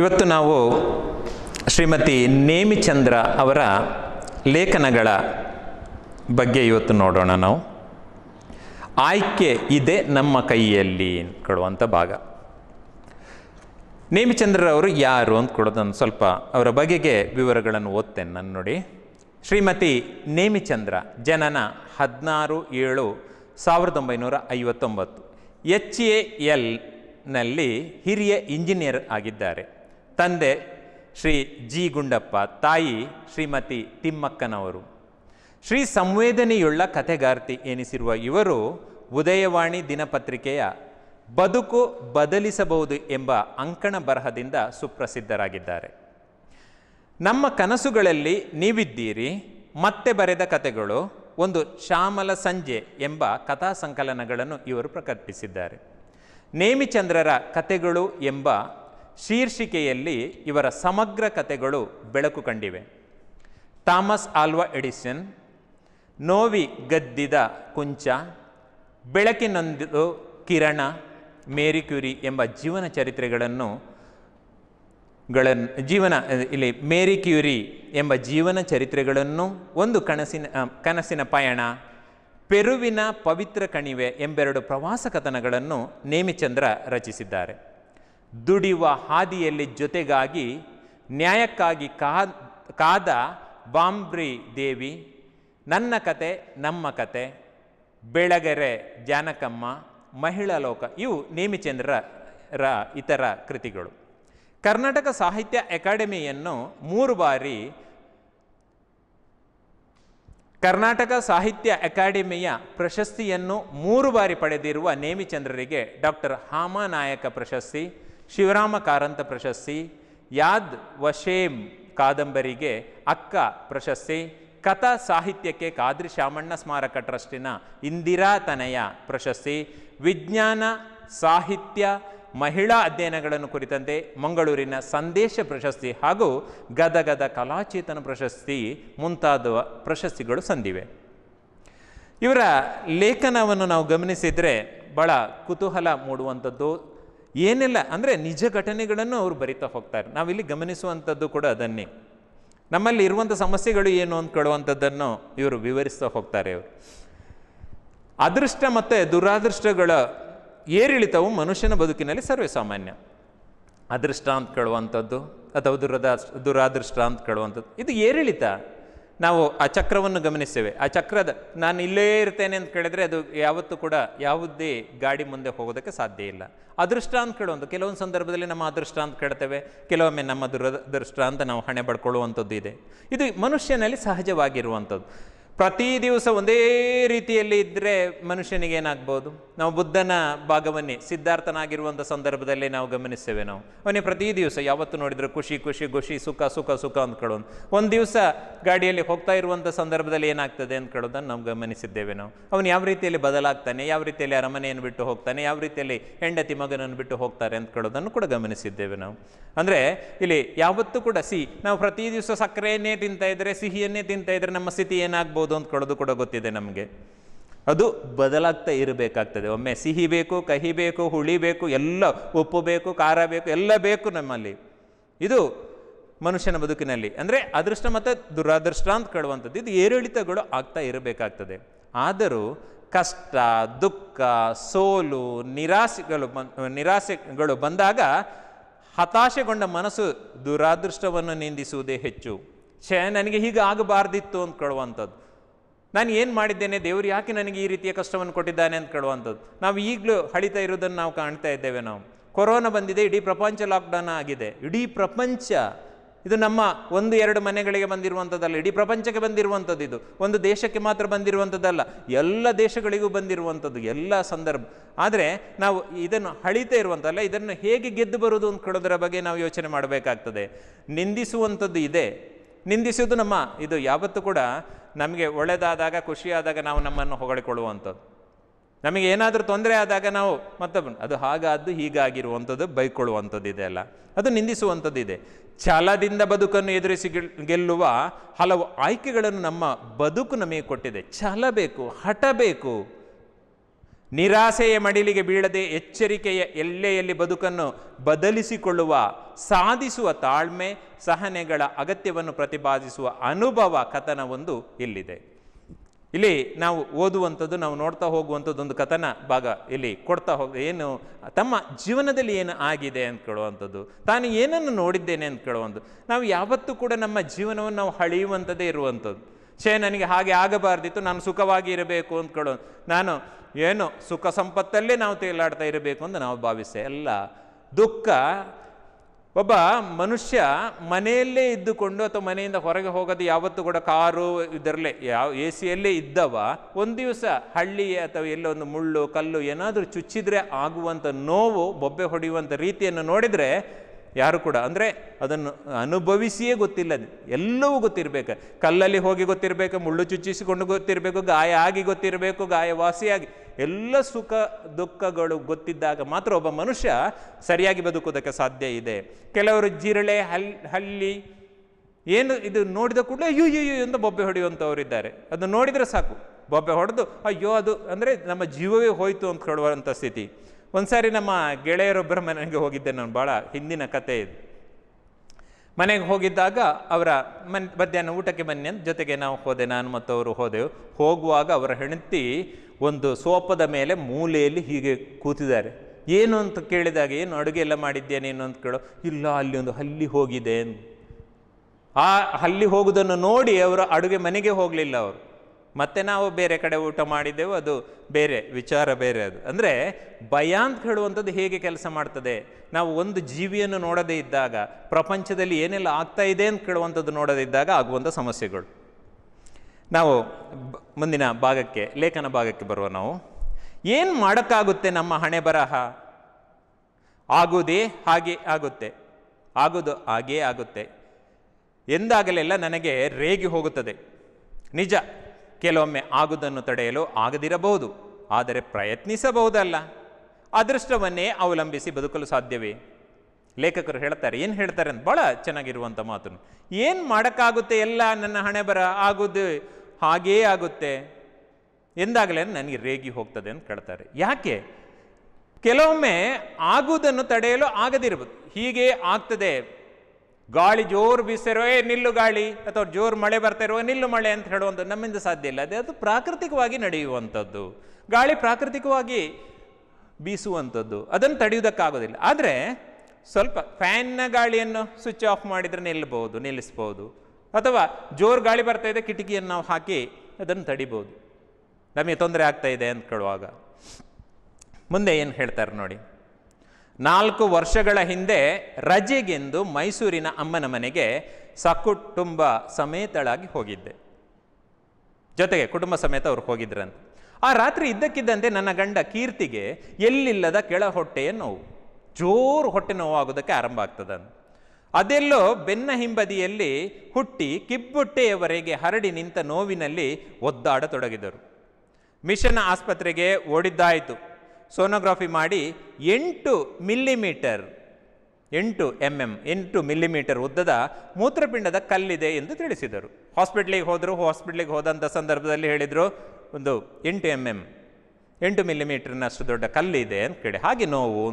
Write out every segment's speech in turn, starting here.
ಇವತ್ತು ನಾವು ಶ್ರೀಮತಿ ನೇಮಿಚಂದ್ರ ಅವರ ಲೇಖನಗಳ ಬಗ್ಗೆ ಇವತ್ತು ನೋಡೋಣ ನಾವು ಆಯ್ಕೆ ಇದೆ ನಮ್ಮ ಕೈಯಲ್ಲಿ ಕೊಡುವಂಥ ಭಾಗ ನೇಮಿಚಂದ್ರರವರು ಯಾರು ಅಂತ ಕೊಡೋದನ್ನು ಸ್ವಲ್ಪ ಅವರ ಬಗೆಗೆ ವಿವರಗಳನ್ನು ಓದ್ತೇನೆ ನಾನು ನೋಡಿ ಶ್ರೀಮತಿ ನೇಮಿಚಂದ್ರ ಜನನ ಹದಿನಾರು ಏಳು ಸಾವಿರದ ಒಂಬೈನೂರ ಐವತ್ತೊಂಬತ್ತು ಎಚ್ ಎ ಎಲ್ನಲ್ಲಿ ಹಿರಿಯ ಇಂಜಿನಿಯರ್ ಆಗಿದ್ದಾರೆ ತಂದೆ ಶ್ರೀ ಜಿ ಗುಂಡಪ್ಪ ತಾಯಿ ಶ್ರೀಮತಿ ತಿಮ್ಮಕ್ಕನವರು ಶ್ರೀ ಸಂವೇದನೆಯುಳ್ಳ ಕಥೆಗಾರ್ತಿ ಎನಿಸಿರುವ ಇವರು ಉದಯವಾಣಿ ದಿನಪತ್ರಿಕೆಯ ಬದುಕು ಬದಲಿಸಬಹುದು ಎಂಬ ಅಂಕಣ ಬರಹದಿಂದ ಸುಪ್ರಸಿದ್ಧರಾಗಿದ್ದಾರೆ ನಮ್ಮ ಕನಸುಗಳಲ್ಲಿ ನೀವಿದ್ದೀರಿ ಮತ್ತೆ ಬರೆದ ಕಥೆಗಳು ಒಂದು ಶ್ಯಾಮಲ ಸಂಜೆ ಎಂಬ ಕಥಾ ಸಂಕಲನಗಳನ್ನು ಇವರು ಪ್ರಕಟಿಸಿದ್ದಾರೆ ನೇಮಿಚಂದ್ರರ ಕಥೆಗಳು ಎಂಬ ಶೀರ್ಷಿಕೆಯಲ್ಲಿ ಇವರ ಸಮಗ್ರ ಕಥೆಗಳು ಬೆಳಕು ಕಂಡಿವೆ ಥಾಮಸ್ ಆಲ್ವಾ ಎಡಿಸನ್ ನೋವಿ ಗದ್ದಿದ ಕುಂಚ ಬೆಳಕಿನೊಂದು ಕಿರಣ ಮೇರಿ ಕ್ಯೂರಿ ಎಂಬ ಜೀವನ ಚರಿತ್ರೆಗಳನ್ನು ಗಳನ್ ಜೀವನ ಇಲ್ಲಿ ಮೇರಿ ಕ್ಯೂರಿ ಎಂಬ ಜೀವನ ಚರಿತ್ರೆಗಳನ್ನು ಒಂದು ಕನಸಿನ ಕನಸಿನ ಪಯಣ ಪೆರುವಿನ ಪವಿತ್ರ ಕಣಿವೆ ಎಂಬೆರಡು ಪ್ರವಾಸ ಕಥನಗಳನ್ನು ನೇಮಿಚಂದ್ರ ರಚಿಸಿದ್ದಾರೆ ದುಡಿಯುವ ಹಾದಿಯಲ್ಲಿ ಜೊತೆಗಾಗಿ ನ್ಯಾಯಕ್ಕಾಗಿ ಕಾದ ಬಾಂಬ್ರಿ ದೇವಿ ನನ್ನ ಕತೆ ನಮ್ಮ ಕತೆ ಬೆಳಗೆರೆ ಜಾನಕಮ್ಮ ಮಹಿಳಾ ಲೋಕ ಇವು ನೇಮಿಚಂದ್ರರ ಇತರ ಕೃತಿಗಳು ಕರ್ನಾಟಕ ಸಾಹಿತ್ಯ ಅಕಾಡೆಮಿಯನ್ನು ಮೂರು ಬಾರಿ ಕರ್ನಾಟಕ ಸಾಹಿತ್ಯ ಅಕಾಡೆಮಿಯ ಪ್ರಶಸ್ತಿಯನ್ನು ಮೂರು ಬಾರಿ ಪಡೆದಿರುವ ನೇಮಿಚಂದ್ರರಿಗೆ ಡಾಕ್ಟರ್ ಹಾಮಾನಾಯಕ ಪ್ರಶಸ್ತಿ ಶಿವರಾಮ ಕಾರಂತ ಪ್ರಶಸ್ತಿ ಯಾದ್ ವಶೇಮ್ ಕಾದಂಬರಿಗೆ ಅಕ್ಕ ಪ್ರಶಸ್ತಿ ಕಥಾ ಸಾಹಿತ್ಯಕ್ಕೆ ಕಾದ್ರಿ ಶಾಮಣ್ಣ ಸ್ಮಾರಕ ಟ್ರಸ್ಟಿನ ಇಂದಿರಾ ತನಯ ಪ್ರಶಸ್ತಿ ವಿಜ್ಞಾನ ಸಾಹಿತ್ಯ ಮಹಿಳಾ ಅಧ್ಯಯನಗಳನ್ನು ಕುರಿತಂತೆ ಮಂಗಳೂರಿನ ಸಂದೇಶ ಪ್ರಶಸ್ತಿ ಹಾಗೂ ಗದಗದ ಕಲಾಚೇತನ ಪ್ರಶಸ್ತಿ ಮುಂತಾದ ಪ್ರಶಸ್ತಿಗಳು ಸಂದಿವೆ ಇವರ ಲೇಖನವನ್ನು ನಾವು ಗಮನಿಸಿದರೆ ಬಹಳ ಕುತೂಹಲ ಮೂಡುವಂಥದ್ದು ಏನೆಲ್ಲ ಅಂದರೆ ನಿಜ ಘಟನೆಗಳನ್ನು ಅವರು ಬರಿತಾ ಹೋಗ್ತಾರೆ ನಾವಿಲ್ಲಿ ಗಮನಿಸುವಂಥದ್ದು ಕೂಡ ಅದನ್ನೇ ನಮ್ಮಲ್ಲಿ ಇರುವಂಥ ಸಮಸ್ಯೆಗಳು ಏನು ಅಂದ್ಕೊಳ್ಳುವಂಥದ್ದನ್ನು ಇವರು ವಿವರಿಸ್ತಾ ಹೋಗ್ತಾರೆ ಇವರು ಅದೃಷ್ಟ ಮತ್ತು ದುರಾದೃಷ್ಟಗಳ ಏರಿಳಿತವು ಮನುಷ್ಯನ ಬದುಕಿನಲ್ಲಿ ಸರ್ವೇಸಾಮಾನ್ಯ ಅದೃಷ್ಟ ಅಂತ ಕೇಳುವಂಥದ್ದು ಅಥವಾ ದುರದ ದುರಾದೃಷ್ಟ ಅಂತ ಕೇಳುವಂಥದ್ದು ಇದು ಏರಿಳಿತ ನಾವು ಆ ಚಕ್ರವನ್ನು ಗಮನಿಸ್ತೇವೆ ಆ ಚಕ್ರದ ನಾನು ಇಲ್ಲೇ ಇರ್ತೇನೆ ಅಂತ ಕೇಳಿದರೆ ಅದು ಯಾವತ್ತೂ ಕೂಡ ಯಾವುದೇ ಗಾಡಿ ಮುಂದೆ ಹೋಗೋದಕ್ಕೆ ಸಾಧ್ಯ ಇಲ್ಲ ಅದೃಷ್ಟ ಅಂತ ಕೇಳುವಂಥ ಕೆಲವೊಂದು ಸಂದರ್ಭದಲ್ಲಿ ನಮ್ಮ ಅದೃಷ್ಟ ಅಂತ ಕೇಳ್ತೇವೆ ಕೆಲವೊಮ್ಮೆ ನಮ್ಮ ದುರದೃಷ್ಟ ಅಂತ ನಾವು ಹಣೆ ಪಡ್ಕೊಳ್ಳುವಂಥದ್ದು ಇದೆ ಇದು ಮನುಷ್ಯನಲ್ಲಿ ಸಹಜವಾಗಿರುವಂಥದ್ದು ಪ್ರತಿ ದಿವಸ ಒಂದೇ ರೀತಿಯಲ್ಲಿ ಇದ್ದರೆ ಮನುಷ್ಯನಿಗೆ ಏನಾಗ್ಬೋದು ನಾವು ಬುದ್ಧನ ಭಾಗವನ್ನೇ ಸಿದ್ಧಾರ್ಥನಾಗಿರುವಂಥ ಸಂದರ್ಭದಲ್ಲಿ ನಾವು ಗಮನಿಸ್ತೇವೆ ನಾವು ಅವನೇ ಪ್ರತಿ ದಿವಸ ಯಾವತ್ತು ನೋಡಿದ್ರು ಖುಷಿ ಖುಷಿ ಖುಷಿ ಸುಖ ಸುಖ ಸುಖ ಕೇಳೋದು ಒಂದು ದಿವಸ ಗಾಡಿಯಲ್ಲಿ ಹೋಗ್ತಾ ಇರುವಂಥ ಸಂದರ್ಭದಲ್ಲಿ ಏನಾಗ್ತದೆ ಅಂದ್ಕೊಳ್ಳೋದನ್ನು ನಾವು ಗಮನಿಸಿದ್ದೇವೆ ನಾವು ಅವನು ಯಾವ ರೀತಿಯಲ್ಲಿ ಬದಲಾಗ್ತಾನೆ ಯಾವ ರೀತಿಯಲ್ಲಿ ಅರಮನೆಯನ್ನು ಬಿಟ್ಟು ಹೋಗ್ತಾನೆ ಯಾವ ರೀತಿಯಲ್ಲಿ ಹೆಂಡತಿ ಮಗನನ್ನು ಬಿಟ್ಟು ಹೋಗ್ತಾರೆ ಅಂದ್ಕೊಳ್ಳೋದನ್ನು ಕೂಡ ಗಮನಿಸಿದ್ದೇವೆ ನಾವು ಅಂದರೆ ಇಲ್ಲಿ ಯಾವತ್ತೂ ಕೂಡ ಸಿಹಿ ನಾವು ಪ್ರತಿ ದಿವಸ ಸಕ್ಕರೆಯನ್ನೇ ತಿಂತಾ ಇದ್ದರೆ ಸಿಹಿಯನ್ನೇ ತಿಂತಾ ಇದ್ದರೆ ನಮ್ಮ ಸ್ಥಿತಿ ಏನಾಗ್ಬೋದು ಅಂತ ಕೊಡೋದು ಕೂಡ ಗೊತ್ತಿದೆ ನಮಗೆ ಅದು ಬದಲಾಗ್ತಾ ಇರಬೇಕಾಗ್ತದೆ ಒಮ್ಮೆ ಸಿಹಿ ಬೇಕು ಕಹಿ ಬೇಕು ಹುಳಿ ಬೇಕು ಎಲ್ಲ ಉಪ್ಪು ಬೇಕು ಖಾರ ಬೇಕು ಎಲ್ಲ ಬೇಕು ನಮ್ಮಲ್ಲಿ ಇದು ಮನುಷ್ಯನ ಬದುಕಿನಲ್ಲಿ ಅಂದರೆ ಅದೃಷ್ಟ ಮತ್ತು ದುರಾದೃಷ್ಟ ಅಂತ ಕೇಳುವಂಥದ್ದು ಇದು ಏರಿಳಿತಗಳು ಆಗ್ತಾ ಇರಬೇಕಾಗ್ತದೆ ಆದರೂ ಕಷ್ಟ ದುಃಖ ಸೋಲು ನಿರಾಸೆಗಳು ನಿರಾಸೆಗಳು ಬಂದಾಗ ಹತಾಶೆಗೊಂಡ ಮನಸ್ಸು ದುರಾದೃಷ್ಟವನ್ನು ನಿಂದಿಸುವುದೇ ಹೆಚ್ಚು ಶೇ ನನಗೆ ಹೀಗೆ ಆಗಬಾರ್ದಿತ್ತು ಅಂದ್ಕೊಳ್ಳುವಂಥದ್ದು ನಾನು ಏನು ಮಾಡಿದ್ದೇನೆ ದೇವರು ಯಾಕೆ ನನಗೆ ಈ ರೀತಿಯ ಕಷ್ಟವನ್ನು ಕೊಟ್ಟಿದ್ದಾನೆ ಅಂತ ಕೇಳುವಂಥದ್ದು ನಾವು ಈಗಲೂ ಹಳಿತಾ ಇರೋದನ್ನು ನಾವು ಕಾಣ್ತಾ ಇದ್ದೇವೆ ನಾವು ಕೊರೋನಾ ಬಂದಿದೆ ಇಡೀ ಪ್ರಪಂಚ ಲಾಕ್ಡೌನ್ ಆಗಿದೆ ಇಡೀ ಪ್ರಪಂಚ ಇದು ನಮ್ಮ ಒಂದು ಎರಡು ಮನೆಗಳಿಗೆ ಬಂದಿರುವಂಥದ್ದಲ್ಲ ಇಡೀ ಪ್ರಪಂಚಕ್ಕೆ ಬಂದಿರುವಂಥದ್ದು ಇದು ಒಂದು ದೇಶಕ್ಕೆ ಮಾತ್ರ ಬಂದಿರುವಂಥದ್ದಲ್ಲ ಎಲ್ಲ ದೇಶಗಳಿಗೂ ಬಂದಿರುವಂಥದ್ದು ಎಲ್ಲ ಸಂದರ್ಭ ಆದರೆ ನಾವು ಇದನ್ನು ಹಳಿತಾ ಇರುವಂಥಲ್ಲ ಇದನ್ನು ಹೇಗೆ ಗೆದ್ದು ಬರುವುದು ಅಂತ ಕೇಳೋದರ ಬಗ್ಗೆ ನಾವು ಯೋಚನೆ ಮಾಡಬೇಕಾಗ್ತದೆ ನಿಂದಿಸುವಂಥದ್ದು ಇದೆ ನಿಂದಿಸುವುದು ನಮ್ಮ ಇದು ಯಾವತ್ತೂ ಕೂಡ ನಮಗೆ ಒಳ್ಳೆಯದಾದಾಗ ಖುಷಿಯಾದಾಗ ನಾವು ನಮ್ಮನ್ನು ಹೊಗಳಿಕೊಳ್ಳುವಂಥದ್ದು ನಮಗೆ ಏನಾದರೂ ತೊಂದರೆ ಆದಾಗ ನಾವು ಮತ್ತೊಬ್ಬ ಅದು ಹಾಗಾದ್ದು ಹೀಗಾಗಿರುವಂಥದ್ದು ಬೈಕೊಳ್ಳುವಂಥದ್ದು ಅಲ್ಲ ಅದು ನಿಂದಿಸುವಂಥದ್ದು ಇದೆ ಛಲದಿಂದ ಬದುಕನ್ನು ಎದುರಿಸಿ ಗೆಲ್ಲುವ ಹಲವು ಆಯ್ಕೆಗಳನ್ನು ನಮ್ಮ ಬದುಕು ನಮಗೆ ಕೊಟ್ಟಿದೆ ಛಲ ಬೇಕು ಹಠ ಬೇಕು ನಿರಾಸೆಯ ಮಡಿಲಿಗೆ ಬೀಳದೆ ಎಚ್ಚರಿಕೆಯ ಎಲ್ಲೆಯಲ್ಲಿ ಬದುಕನ್ನು ಬದಲಿಸಿಕೊಳ್ಳುವ ಸಾಧಿಸುವ ತಾಳ್ಮೆ ಸಹನೆಗಳ ಅಗತ್ಯವನ್ನು ಪ್ರತಿಪಾದಿಸುವ ಅನುಭವ ಕಥನ ಒಂದು ಇಲ್ಲಿದೆ ಇಲ್ಲಿ ನಾವು ಓದುವಂಥದ್ದು ನಾವು ನೋಡ್ತಾ ಹೋಗುವಂಥದ್ದು ಒಂದು ಕಥನ ಭಾಗ ಇಲ್ಲಿ ಕೊಡ್ತಾ ಹೋಗ ಏನು ತಮ್ಮ ಜೀವನದಲ್ಲಿ ಏನು ಆಗಿದೆ ಅಂತ ಕೇಳುವಂಥದ್ದು ತಾನು ಏನನ್ನು ನೋಡಿದ್ದೇನೆ ಅಂತ ಕೇಳುವಂಥದ್ದು ನಾವು ಯಾವತ್ತೂ ಕೂಡ ನಮ್ಮ ಜೀವನವನ್ನು ನಾವು ಹಳೆಯುವಂಥದ್ದೇ ಇರುವಂಥದ್ದು ಛೇ ನನಗೆ ಹಾಗೆ ಆಗಬಾರ್ದಿತ್ತು ನಾನು ಸುಖವಾಗಿ ಇರಬೇಕು ಅಂದ್ಕೊಳ್ಳೋ ನಾನು ಏನು ಸುಖ ಸಂಪತ್ತಲ್ಲೇ ನಾವು ತೇಲಾಡ್ತಾ ಇರಬೇಕು ಅಂತ ನಾವು ಭಾವಿಸೇ ಎಲ್ಲ ದುಃಖ ಒಬ್ಬ ಮನುಷ್ಯ ಮನೆಯಲ್ಲೇ ಇದ್ದುಕೊಂಡು ಅಥವಾ ಮನೆಯಿಂದ ಹೊರಗೆ ಹೋಗೋದು ಯಾವತ್ತೂ ಕೂಡ ಕಾರು ಇದರಲ್ಲೇ ಯಾವ ಎ ಸಿಯಲ್ಲೇ ಇದ್ದವ ಒಂದು ದಿವಸ ಹಳ್ಳಿ ಅಥವಾ ಎಲ್ಲೋ ಒಂದು ಮುಳ್ಳು ಕಲ್ಲು ಏನಾದರೂ ಚುಚ್ಚಿದ್ರೆ ಆಗುವಂಥ ನೋವು ಬೊಬ್ಬೆ ಹೊಡೆಯುವಂಥ ರೀತಿಯನ್ನು ನೋಡಿದರೆ ಯಾರು ಕೂಡ ಅಂದರೆ ಅದನ್ನು ಅನುಭವಿಸಿಯೇ ಗೊತ್ತಿಲ್ಲ ಎಲ್ಲವೂ ಗೊತ್ತಿರಬೇಕು ಕಲ್ಲಲ್ಲಿ ಹೋಗಿ ಗೊತ್ತಿರಬೇಕು ಮುಳ್ಳು ಚುಚ್ಚಿಸಿಕೊಂಡು ಗೊತ್ತಿರಬೇಕು ಗಾಯ ಆಗಿ ಗೊತ್ತಿರಬೇಕು ಗಾಯ ವಾಸಿಯಾಗಿ ಎಲ್ಲ ಸುಖ ದುಃಖಗಳು ಗೊತ್ತಿದ್ದಾಗ ಮಾತ್ರ ಒಬ್ಬ ಮನುಷ್ಯ ಸರಿಯಾಗಿ ಬದುಕೋದಕ್ಕೆ ಸಾಧ್ಯ ಇದೆ ಕೆಲವರು ಜಿರಳೆ ಹಲ್ ಹಲ್ಲಿ ಏನು ಇದು ನೋಡಿದ ಕೂಡಲೇ ಅಯ್ಯೋ ಅಯ್ಯೋ ಅಂತ ಬೊಬ್ಬೆ ಹೊಡೆಯುವಂಥವರಿದ್ದಾರೆ ಅದನ್ನು ನೋಡಿದರೆ ಸಾಕು ಬೊಬ್ಬೆ ಹೊಡೆದು ಅಯ್ಯೋ ಅದು ಅಂದರೆ ನಮ್ಮ ಜೀವವೇ ಹೋಯಿತು ಅಂತ ಹೇಳುವಂಥ ಸ್ಥಿತಿ ಒಂದು ಸಾರಿ ನಮ್ಮ ಗೆಳೆಯರೊಬ್ಬರ ಮನೆಗೆ ಹೋಗಿದ್ದೆ ನಾನು ಭಾಳ ಹಿಂದಿನ ಕತೆ ಇದು ಮನೆಗೆ ಹೋಗಿದ್ದಾಗ ಅವರ ಮನ್ ಮಧ್ಯಾಹ್ನ ಊಟಕ್ಕೆ ಬನ್ನಿ ಅಂತ ಜೊತೆಗೆ ನಾವು ಹೋದೆ ನಾನು ಮತ್ತು ಅವರು ಹೋದೆವು ಹೋಗುವಾಗ ಅವರ ಹೆಂಡತಿ ಒಂದು ಸೋಪದ ಮೇಲೆ ಮೂಲೆಯಲ್ಲಿ ಹೀಗೆ ಕೂತಿದ್ದಾರೆ ಏನು ಅಂತ ಕೇಳಿದಾಗ ಏನು ಅಡುಗೆ ಎಲ್ಲ ಮಾಡಿದ್ದೇನೆ ಅಂತ ಕೇಳೋ ಇಲ್ಲ ಅಲ್ಲಿ ಒಂದು ಹಲ್ಲಿ ಹೋಗಿದೆ ಆ ಹಲ್ಲಿ ಹೋಗುವುದನ್ನು ನೋಡಿ ಅವರು ಅಡುಗೆ ಮನೆಗೆ ಹೋಗಲಿಲ್ಲ ಅವರು ಮತ್ತೆ ನಾವು ಬೇರೆ ಕಡೆ ಊಟ ಮಾಡಿದ್ದೆವು ಅದು ಬೇರೆ ವಿಚಾರ ಬೇರೆ ಅದು ಅಂದರೆ ಭಯ ಅಂತ ಹೇಳುವಂಥದ್ದು ಹೇಗೆ ಕೆಲಸ ಮಾಡ್ತದೆ ನಾವು ಒಂದು ಜೀವಿಯನ್ನು ನೋಡದೇ ಇದ್ದಾಗ ಪ್ರಪಂಚದಲ್ಲಿ ಏನೆಲ್ಲ ಆಗ್ತಾ ಇದೆ ಅಂತ ಕೇಳುವಂಥದ್ದು ನೋಡದೇ ಇದ್ದಾಗ ಆಗುವಂಥ ಸಮಸ್ಯೆಗಳು ನಾವು ಮುಂದಿನ ಭಾಗಕ್ಕೆ ಲೇಖನ ಭಾಗಕ್ಕೆ ಬರುವ ನಾವು ಏನು ಮಾಡೋಕ್ಕಾಗುತ್ತೆ ನಮ್ಮ ಹಣೆ ಬರಹ ಆಗುವುದೇ ಹಾಗೆ ಆಗುತ್ತೆ ಆಗೋದು ಹಾಗೇ ಆಗುತ್ತೆ ಎಂದಾಗಲೆಲ್ಲ ನನಗೆ ರೇಗಿ ಹೋಗುತ್ತದೆ ನಿಜ ಕೆಲವೊಮ್ಮೆ ಆಗುವುದನ್ನು ತಡೆಯಲು ಆಗದಿರಬಹುದು ಆದರೆ ಪ್ರಯತ್ನಿಸಬಹುದಲ್ಲ ಅದೃಷ್ಟವನ್ನೇ ಅವಲಂಬಿಸಿ ಬದುಕಲು ಸಾಧ್ಯವೇ ಲೇಖಕರು ಹೇಳ್ತಾರೆ ಏನು ಹೇಳ್ತಾರೆ ಅಂತ ಭಾಳ ಚೆನ್ನಾಗಿರುವಂಥ ಮಾತನ್ನು ಏನು ಮಾಡೋಕ್ಕಾಗುತ್ತೆ ಎಲ್ಲ ನನ್ನ ಹಣೆ ಬರ ಆಗೋದು ಹಾಗೇ ಆಗುತ್ತೆ ಎಂದಾಗಲೇ ನನಗೆ ರೇಗಿ ಹೋಗ್ತದೆ ಅಂತ ಕೇಳ್ತಾರೆ ಯಾಕೆ ಕೆಲವೊಮ್ಮೆ ಆಗುವುದನ್ನು ತಡೆಯಲು ಆಗದಿರಬಹುದು ಹೀಗೆ ಆಗ್ತದೆ ಗಾಳಿ ಜೋರು ಬೀಸಿರೋ ನಿಲ್ಲು ಗಾಳಿ ಅಥವಾ ಜೋರು ಮಳೆ ಬರ್ತಾ ನಿಲ್ಲು ಮಳೆ ಅಂತ ಹೇಳುವಂಥದ್ದು ನಮ್ಮಿಂದ ಸಾಧ್ಯ ಇಲ್ಲ ಅದೇ ಅದು ಪ್ರಾಕೃತಿಕವಾಗಿ ನಡೆಯುವಂಥದ್ದು ಗಾಳಿ ಪ್ರಾಕೃತಿಕವಾಗಿ ಬೀಸುವಂಥದ್ದು ಅದನ್ನು ತಡೆಯುವುದಕ್ಕಾಗೋದಿಲ್ಲ ಆದರೆ ಸ್ವಲ್ಪ ಫ್ಯಾನ್ನ ಗಾಳಿಯನ್ನು ಸ್ವಿಚ್ ಆಫ್ ಮಾಡಿದರೆ ನಿಲ್ಲಬಹುದು ನಿಲ್ಲಿಸ್ಬೋದು ಅಥವಾ ಜೋರು ಗಾಳಿ ಬರ್ತಾ ಇದೆ ಕಿಟಕಿಯನ್ನು ನಾವು ಹಾಕಿ ಅದನ್ನು ತಡಿಬೋದು ನಮಗೆ ತೊಂದರೆ ಆಗ್ತಾ ಇದೆ ಅಂತ ಕೇಳುವಾಗ ಮುಂದೆ ಏನು ಹೇಳ್ತಾರೆ ನೋಡಿ ನಾಲ್ಕು ವರ್ಷಗಳ ಹಿಂದೆ ರಜೆಗೆಂದು ಮೈಸೂರಿನ ಅಮ್ಮನ ಮನೆಗೆ ಸಕುಟುಂಬ ಸಮೇತಳಾಗಿ ಹೋಗಿದ್ದೆ ಜೊತೆಗೆ ಕುಟುಂಬ ಸಮೇತ ಅವ್ರು ಹೋಗಿದ್ರಂತ ಆ ರಾತ್ರಿ ಇದ್ದಕ್ಕಿದ್ದಂತೆ ನನ್ನ ಗಂಡ ಕೀರ್ತಿಗೆ ಎಲ್ಲಿಲ್ಲದ ಕೆಳ ಹೊಟ್ಟೆಯ ನೋವು ಜೋರು ಹೊಟ್ಟೆ ನೋವಾಗೋದಕ್ಕೆ ಆರಂಭ ಆಗ್ತದ ಅದೆಲ್ಲೋ ಬೆನ್ನ ಹಿಂಬದಿಯಲ್ಲಿ ಹುಟ್ಟಿ ಕಿಬ್ಬೊಟ್ಟೆಯವರೆಗೆ ಹರಡಿ ನಿಂತ ನೋವಿನಲ್ಲಿ ಒದ್ದಾಡತೊಡಗಿದರು ಮಿಷನ್ ಆಸ್ಪತ್ರೆಗೆ ಓಡಿದ್ದಾಯಿತು ಸೋನೋಗ್ರಫಿ ಮಾಡಿ ಎಂಟು ಮಿಲ್ಲಿಮೀಟರ್ ಎಂಟು ಎಮ್ ಎಮ್ ಎಂಟು ಮಿಲ್ಲಿಮೀಟರ್ ಉದ್ದದ ಮೂತ್ರಪಿಂಡದ ಕಲ್ಲಿದೆ ಎಂದು ತಿಳಿಸಿದರು ಹಾಸ್ಪಿಟ್ಲಿಗೆ ಹೋದರು ಹಾಸ್ಪಿಟ್ಲಿಗೆ ಹೋದಂಥ ಸಂದರ್ಭದಲ್ಲಿ ಹೇಳಿದರು ಒಂದು ಎಂಟು ಎಮ್ ಎಮ್ ಎಂಟು ಮಿಲ್ಲಿಮೀಟರ್ನಷ್ಟು ದೊಡ್ಡ ಕಲ್ಲಿದೆ ಅಂತ ಕೇಳಿ ಹಾಗೆ ನೋವು